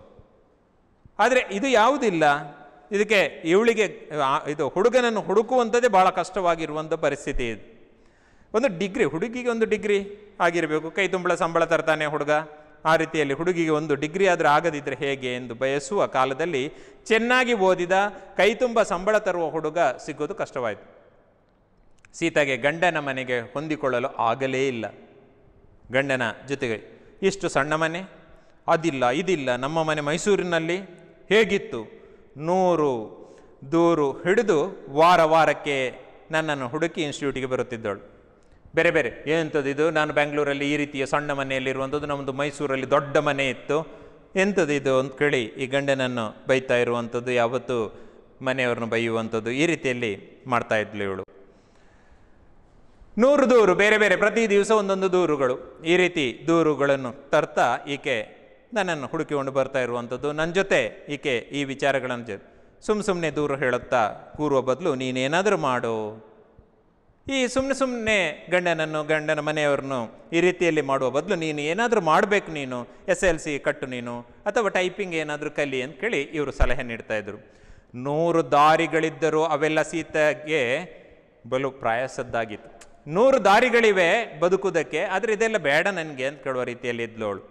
ಆದರೆ ಇದು ಯಾವುದಿಲ್ಲ ಇದಕ್ಕೆ ಇವಳಿಗೆ ಇದು ಹುಡುಗನನ್ನು ಹುಡುಕುವಂಥದ್ದೇ ಭಾಳ ಕಷ್ಟವಾಗಿರುವಂಥ ಪರಿಸ್ಥಿತಿ ಇದು ಒಂದು ಡಿಗ್ರಿ ಹುಡುಗಿಗೆ ಒಂದು ಡಿಗ್ರಿ ಆಗಿರಬೇಕು ಕೈ ತುಂಬಳ ಸಂಬಳ ತರ್ತಾನೆ ಹುಡುಗ ಆ ರೀತಿಯಲ್ಲಿ ಹುಡುಗಿಗೆ ಒಂದು ಡಿಗ್ರಿ ಆದರೆ ಆಗದಿದ್ದರೆ ಹೇಗೆ ಎಂದು ಬಯಸುವ ಕಾಲದಲ್ಲಿ ಚೆನ್ನಾಗಿ ಓದಿದ ಕೈ ತುಂಬ ಸಂಬಳ ತರುವ ಹುಡುಗ ಸಿಗೋದು ಕಷ್ಟವಾಯಿತು ಸೀತಾಗೆ ಗಂಡನ ಮನೆಗೆ ಹೊಂದಿಕೊಳ್ಳಲು ಆಗಲೇ ಇಲ್ಲ ಗಂಡನ ಜೊತೆಗೆ ಇಷ್ಟು ಸಣ್ಣ ಮನೆ ಅದಿಲ್ಲ ಇದಿಲ್ಲ ನಮ್ಮ ಮನೆ ಮೈಸೂರಿನಲ್ಲಿ ಹೇಗಿತ್ತು ನೂರು ದೂರು ಹಿಡಿದು ವಾರ ವಾರಕ್ಕೆ ನನ್ನನ್ನು ಹುಡುಕಿ ಇನ್ಸ್ಟಿಟ್ಯೂಟಿಗೆ ಬರುತ್ತಿದ್ದಳು ಬೇರೆ ಬೇರೆ ಇದು ನಾನು ಬೆಂಗಳೂರಲ್ಲಿ ಈ ರೀತಿಯ ಸಣ್ಣ ಮನೆಯಲ್ಲಿರುವಂಥದ್ದು ನಮ್ಮದು ಮೈಸೂರಲ್ಲಿ ದೊಡ್ಡ ಮನೆ ಇತ್ತು ಎಂಥದ್ದಿದು ಅಂತ ಕೇಳಿ ಈ ಗಂಡನನ್ನು ಬೈತಾ ಇರುವಂಥದ್ದು ಯಾವತ್ತೂ ಮನೆಯವ್ರನ್ನು ಬೈಯುವಂಥದ್ದು ಈ ರೀತಿಯಲ್ಲಿ ಮಾಡ್ತಾ ಇದ್ಲು ಇವಳು ನೂರು ದೂರು ಬೇರೆ ಬೇರೆ ಪ್ರತಿ ದಿವಸ ಒಂದೊಂದು ದೂರುಗಳು ಈ ರೀತಿ ದೂರುಗಳನ್ನು ತರ್ತಾ ಈಕೆ ನನ್ನನ್ನು ಹುಡುಕಿಕೊಂಡು ಬರ್ತಾ ಇರುವಂಥದ್ದು ನನ್ನ ಜೊತೆ ಈಕೆ ಈ ವಿಚಾರಗಳನ್ನು ಜ ಸುಮ್ಮ ಸುಮ್ಮನೆ ದೂರು ಹೇಳುತ್ತಾ ಕೂರುವ ಬದಲು ನೀನೇನಾದರೂ ಮಾಡು ಈ ಸುಮ್ಮನೆ ಸುಮ್ಮನೆ ಗಂಡನನ್ನು ಗಂಡನ ಮನೆಯವ್ರನ್ನು ಈ ರೀತಿಯಲ್ಲಿ ಮಾಡುವ ಬದಲು ನೀನು ಏನಾದರೂ ಮಾಡಬೇಕು ನೀನು ಎಸ್ ಎಲ್ ಸಿ ಕಟ್ಟು ನೀನು ಅಥವಾ ಟೈಪಿಂಗ್ ಏನಾದರೂ ಕಲಿ ಅಂತ ಕೇಳಿ ಇವರು ಸಲಹೆ ನೀಡ್ತಾ ಇದ್ರು ನೂರು ದಾರಿಗಳಿದ್ದರೂ ಅವೆಲ್ಲ ಸೀತೆಗೆ ಬಲು ಪ್ರಾಯಸದ್ದಾಗಿತ್ತು ನೂರು ದಾರಿಗಳಿವೆ ಬದುಕುವುದಕ್ಕೆ ಆದರೆ ಇದೆಲ್ಲ ಬೇಡ ನನಗೆ ಅಂತ ಕೇಳುವ ರೀತಿಯಲ್ಲಿ ಇದ್ಲೋಳು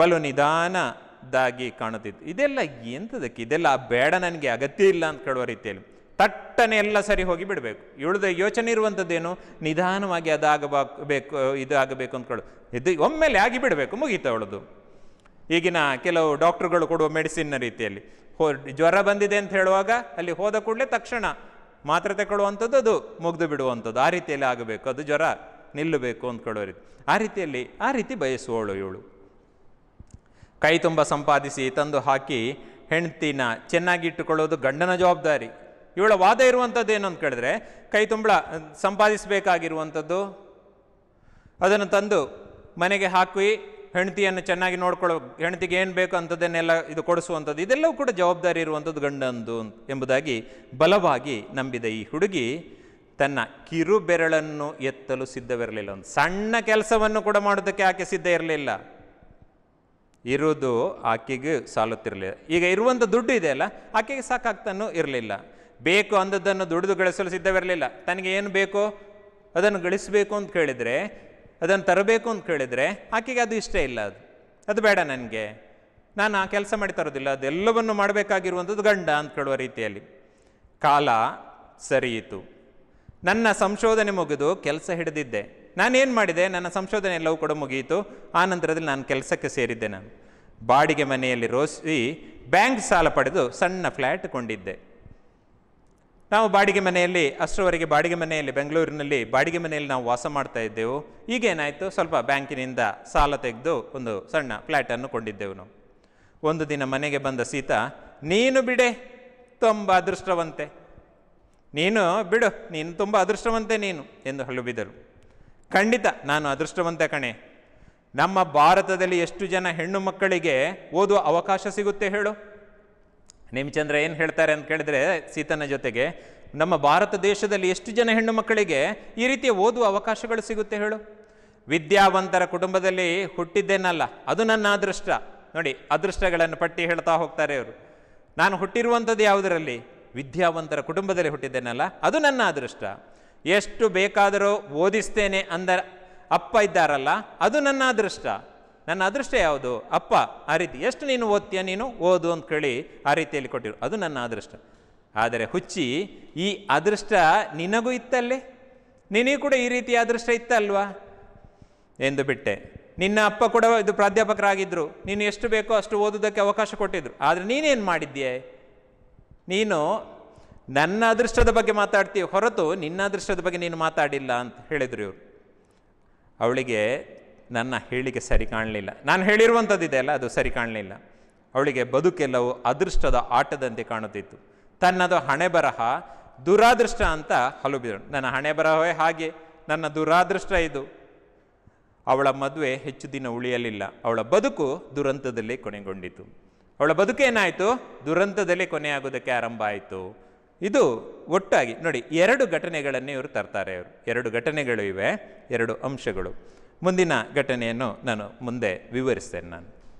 ಪಲು ನಿಧಾನದಾಗಿ ಕಾಣುತ್ತಿತ್ತು ಇದೆಲ್ಲ ಎಂತದಕ್ಕೆ ಇದೆಲ್ಲ ಬೇಡ ನನಗೆ ಅಗತ್ಯ ಇಲ್ಲ ಅಂತ ಕೇಳುವ ರೀತಿಯಲ್ಲಿ ತಟ್ಟನೆ ಎಲ್ಲ ಸರಿ ಹೋಗಿ ಬಿಡಬೇಕು ಇಳಿದ ಯೋಚನೆ ಇರುವಂಥದ್ದೇನು ನಿಧಾನವಾಗಿ ಅದಾಗಬೇಕು ಇದಾಗಬೇಕು ಅಂದ್ಕೊಳ್ಳು ಇದು ಒಮ್ಮೆಲೆ ಬಿಡಬೇಕು ಮುಗೀತ ಅವಳದು ಈಗಿನ ಕೆಲವು ಡಾಕ್ಟ್ರುಗಳು ಕೊಡುವ ಮೆಡಿಸಿನ್ನ ರೀತಿಯಲ್ಲಿ ಹೋ ಜ್ವರ ಬಂದಿದೆ ಅಂತ ಹೇಳುವಾಗ ಅಲ್ಲಿ ಹೋದ ಕೂಡಲೇ ತಕ್ಷಣ ಮಾತ್ರ ತಗೊಳ್ಳುವಂಥದ್ದು ಅದು ಮುಗಿದು ಬಿಡುವಂಥದ್ದು ಆ ರೀತಿಯಲ್ಲಿ ಆಗಬೇಕು ಅದು ಜ್ವರ ನಿಲ್ಲಬೇಕು ಅಂದ್ಕೊಳ್ಳೋ ರೀತಿ ಆ ರೀತಿಯಲ್ಲಿ ಆ ರೀತಿ ಬಯಸುವವಳು ಇವಳು ಕೈ ತುಂಬ ಸಂಪಾದಿಸಿ ತಂದು ಹಾಕಿ ಹೆಂಡತಿನ ಚೆನ್ನಾಗಿ ಇಟ್ಟುಕೊಳ್ಳೋದು ಗಂಡನ ಜವಾಬ್ದಾರಿ ಇವಳ ವಾದ ಇರುವಂಥದ್ದು ಏನು ಅಂತ ಕೇಳಿದ್ರೆ ಕೈ ತುಂಬ ಸಂಪಾದಿಸಬೇಕಾಗಿರುವಂಥದ್ದು ಅದನ್ನು ತಂದು ಮನೆಗೆ ಹಾಕಿ ಹೆಂಡತಿಯನ್ನು ಚೆನ್ನಾಗಿ ನೋಡ್ಕೊಳ್ಳೋ ಹೆಂಡತಿಗೆ ಏನು ಬೇಕು ಅಂಥದ್ದನ್ನೆಲ್ಲ ಇದು ಕೊಡಿಸುವಂಥದ್ದು ಇದೆಲ್ಲವೂ ಕೂಡ ಜವಾಬ್ದಾರಿ ಇರುವಂಥದ್ದು ಗಂಡಂದು ಎಂಬುದಾಗಿ ಬಲವಾಗಿ ನಂಬಿದ ಈ ಹುಡುಗಿ ತನ್ನ ಕಿರು ಬೆರಳನ್ನು ಎತ್ತಲು ಸಿದ್ಧವಿರಲಿಲ್ಲ ಒಂದು ಸಣ್ಣ ಕೆಲಸವನ್ನು ಕೂಡ ಮಾಡೋದಕ್ಕೆ ಆಕೆ ಸಿದ್ಧ ಇರಲಿಲ್ಲ ಇರುವುದು ಆಕೆಗೆ ಸಾಲುತ್ತಿರಲಿಲ್ಲ ಈಗ ಇರುವಂಥ ದುಡ್ಡು ಇದೆಯಲ್ಲ ಆಕೆಗೆ ಸಾಕಾಗ್ತಾನೂ ಇರಲಿಲ್ಲ ಬೇಕು ಅಂದದ್ದನ್ನು ದುಡಿದು ಗಳಿಸಲು ಸಿದ್ಧವಿರಲಿಲ್ಲ ತನಗೆ ಏನು ಬೇಕು ಅದನ್ನು ಗಳಿಸಬೇಕು ಅಂತ ಕೇಳಿದರೆ ಅದನ್ನು ತರಬೇಕು ಅಂತ ಕೇಳಿದರೆ ಆಕೆಗೆ ಅದು ಇಷ್ಟ ಇಲ್ಲ ಅದು ಅದು ಬೇಡ ನನಗೆ ನಾನು ಆ ಕೆಲಸ ಮಾಡಿ ತರೋದಿಲ್ಲ ಅದೆಲ್ಲವನ್ನು ಮಾಡಬೇಕಾಗಿರುವಂಥದ್ದು ಗಂಡ ಅಂತ ಕೇಳುವ ರೀತಿಯಲ್ಲಿ ಕಾಲ ಸರಿಯಿತು ನನ್ನ ಸಂಶೋಧನೆ ಮುಗಿದು ಕೆಲಸ ಹಿಡಿದಿದ್ದೆ ನಾನೇನು ಮಾಡಿದೆ ನನ್ನ ಸಂಶೋಧನೆ ಎಲ್ಲವೂ ಕೂಡ ಮುಗಿಯಿತು ಆ ನಂತರದಲ್ಲಿ ನಾನು ಕೆಲಸಕ್ಕೆ ಸೇರಿದ್ದೆ ನಾನು ಬಾಡಿಗೆ ಮನೆಯಲ್ಲಿ ರೋಸಿ ಬ್ಯಾಂಕ್ ಸಾಲ ಪಡೆದು ಸಣ್ಣ ಫ್ಲ್ಯಾಟ್ ಕೊಂಡಿದ್ದೆ ನಾವು ಬಾಡಿಗೆ ಮನೆಯಲ್ಲಿ ಅಷ್ಟರವರೆಗೆ ಬಾಡಿಗೆ ಮನೆಯಲ್ಲಿ ಬೆಂಗಳೂರಿನಲ್ಲಿ ಬಾಡಿಗೆ ಮನೆಯಲ್ಲಿ ನಾವು ವಾಸ ಮಾಡ್ತಾ ಇದ್ದೆವು ಈಗೇನಾಯಿತು ಸ್ವಲ್ಪ ಬ್ಯಾಂಕಿನಿಂದ ಸಾಲ ತೆಗೆದು ಒಂದು ಸಣ್ಣ ಫ್ಲ್ಯಾಟನ್ನು ಕೊಂಡಿದ್ದೆವು ನಾವು ಒಂದು ದಿನ ಮನೆಗೆ ಬಂದ ಸೀತಾ ನೀನು ಬಿಡೆ ತುಂಬ ಅದೃಷ್ಟವಂತೆ ನೀನು ಬಿಡು ನೀನು ತುಂಬ ಅದೃಷ್ಟವಂತೆ ನೀನು ಎಂದು ಹಳುಬಿದರು ಖಂಡಿತ ನಾನು ಅದೃಷ್ಟವಂತ ಕಣೆ ನಮ್ಮ ಭಾರತದಲ್ಲಿ ಎಷ್ಟು ಜನ ಹೆಣ್ಣು ಮಕ್ಕಳಿಗೆ ಓದುವ ಅವಕಾಶ ಸಿಗುತ್ತೆ ಹೇಳು ನೇಮಿಚಂದ್ರ ಏನು ಹೇಳ್ತಾರೆ ಅಂತ ಕೇಳಿದ್ರೆ ಸೀತನ ಜೊತೆಗೆ ನಮ್ಮ ಭಾರತ ದೇಶದಲ್ಲಿ ಎಷ್ಟು ಜನ ಹೆಣ್ಣು ಮಕ್ಕಳಿಗೆ ಈ ರೀತಿಯ ಓದುವ ಅವಕಾಶಗಳು ಸಿಗುತ್ತೆ ಹೇಳು ವಿದ್ಯಾವಂತರ ಕುಟುಂಬದಲ್ಲಿ ಹುಟ್ಟಿದ್ದೇನಲ್ಲ ಅದು ನನ್ನ ಅದೃಷ್ಟ ನೋಡಿ ಅದೃಷ್ಟಗಳನ್ನು ಪಟ್ಟಿ ಹೇಳ್ತಾ ಹೋಗ್ತಾರೆ ಅವರು ನಾನು ಹುಟ್ಟಿರುವಂಥದ್ದು ಯಾವುದರಲ್ಲಿ ವಿದ್ಯಾವಂತರ ಕುಟುಂಬದಲ್ಲಿ ಹುಟ್ಟಿದ್ದೇನಲ್ಲ ಅದು ನನ್ನ ಅದೃಷ್ಟ ಎಷ್ಟು ಬೇಕಾದರೂ ಓದಿಸ್ತೇನೆ ಅಂದ ಅಪ್ಪ ಇದ್ದಾರಲ್ಲ ಅದು ನನ್ನ ಅದೃಷ್ಟ ನನ್ನ ಅದೃಷ್ಟ ಯಾವುದು ಅಪ್ಪ ಆ ರೀತಿ ಎಷ್ಟು ನೀನು ಓದ್ತೀಯ ನೀನು ಓದು ಅಂತ ಕೇಳಿ ಆ ರೀತಿಯಲ್ಲಿ ಕೊಟ್ಟಿರು ಅದು ನನ್ನ ಅದೃಷ್ಟ ಆದರೆ ಹುಚ್ಚಿ ಈ ಅದೃಷ್ಟ ನಿನಗೂ ಇತ್ತಲ್ಲಿ ನಿನಗೂ ಕೂಡ ಈ ರೀತಿಯ ಅದೃಷ್ಟ ಇತ್ತಲ್ವಾ ಎಂದು ಬಿಟ್ಟೆ ನಿನ್ನ ಅಪ್ಪ ಕೂಡ ಇದು ಪ್ರಾಧ್ಯಾಪಕರಾಗಿದ್ದರು ನೀನು ಎಷ್ಟು ಬೇಕೋ ಅಷ್ಟು ಓದೋದಕ್ಕೆ ಅವಕಾಶ ಕೊಟ್ಟಿದ್ರು ಆದರೆ ನೀನೇನು ಮಾಡಿದ್ಯೆ ನೀನು ನನ್ನ ಅದೃಷ್ಟದ ಬಗ್ಗೆ ಮಾತಾಡ್ತೀವಿ ಹೊರತು ನಿನ್ನ ಅದೃಷ್ಟದ ಬಗ್ಗೆ ನೀನು ಮಾತಾಡಿಲ್ಲ ಅಂತ ಹೇಳಿದ್ರು ಇವರು ಅವಳಿಗೆ ನನ್ನ ಹೇಳಿಕೆ ಸರಿ ಕಾಣಲಿಲ್ಲ ನಾನು ಹೇಳಿರುವಂಥದ್ದಿದೆ ಅಲ್ಲ ಅದು ಸರಿ ಕಾಣಲಿಲ್ಲ ಅವಳಿಗೆ ಬದುಕೆಲ್ಲವೂ ಅದೃಷ್ಟದ ಆಟದಂತೆ ಕಾಣುತ್ತಿತ್ತು ತನ್ನದು ಹಣೆ ಬರಹ ದುರಾದೃಷ್ಟ ಅಂತ ಹಲುಬಿದಳು ನನ್ನ ಹಣೆ ಬರಹವೇ ಹಾಗೆ ನನ್ನ ದುರಾದೃಷ್ಟ ಇದು ಅವಳ ಮದುವೆ ಹೆಚ್ಚು ದಿನ ಉಳಿಯಲಿಲ್ಲ ಅವಳ ಬದುಕು ದುರಂತದಲ್ಲಿ ಕೊನೆಗೊಂಡಿತು ಅವಳ ಬದುಕೇನಾಯಿತು ದುರಂತದಲ್ಲೇ ಕೊನೆಯಾಗೋದಕ್ಕೆ ಆರಂಭ ಆಯಿತು ಇದು ಒಟ್ಟಾಗಿ ನೋಡಿ ಎರಡು ಘಟನೆಗಳನ್ನೇ ಇವರು ತರ್ತಾರೆ ಇವರು ಎರಡು ಘಟನೆಗಳು ಇವೆ ಎರಡು ಅಂಶಗಳು ಮುಂದಿನ ಘಟನೆಯನ್ನು ನಾನು ಮುಂದೆ ವಿವರಿಸ್ತೇನೆ ನಾನು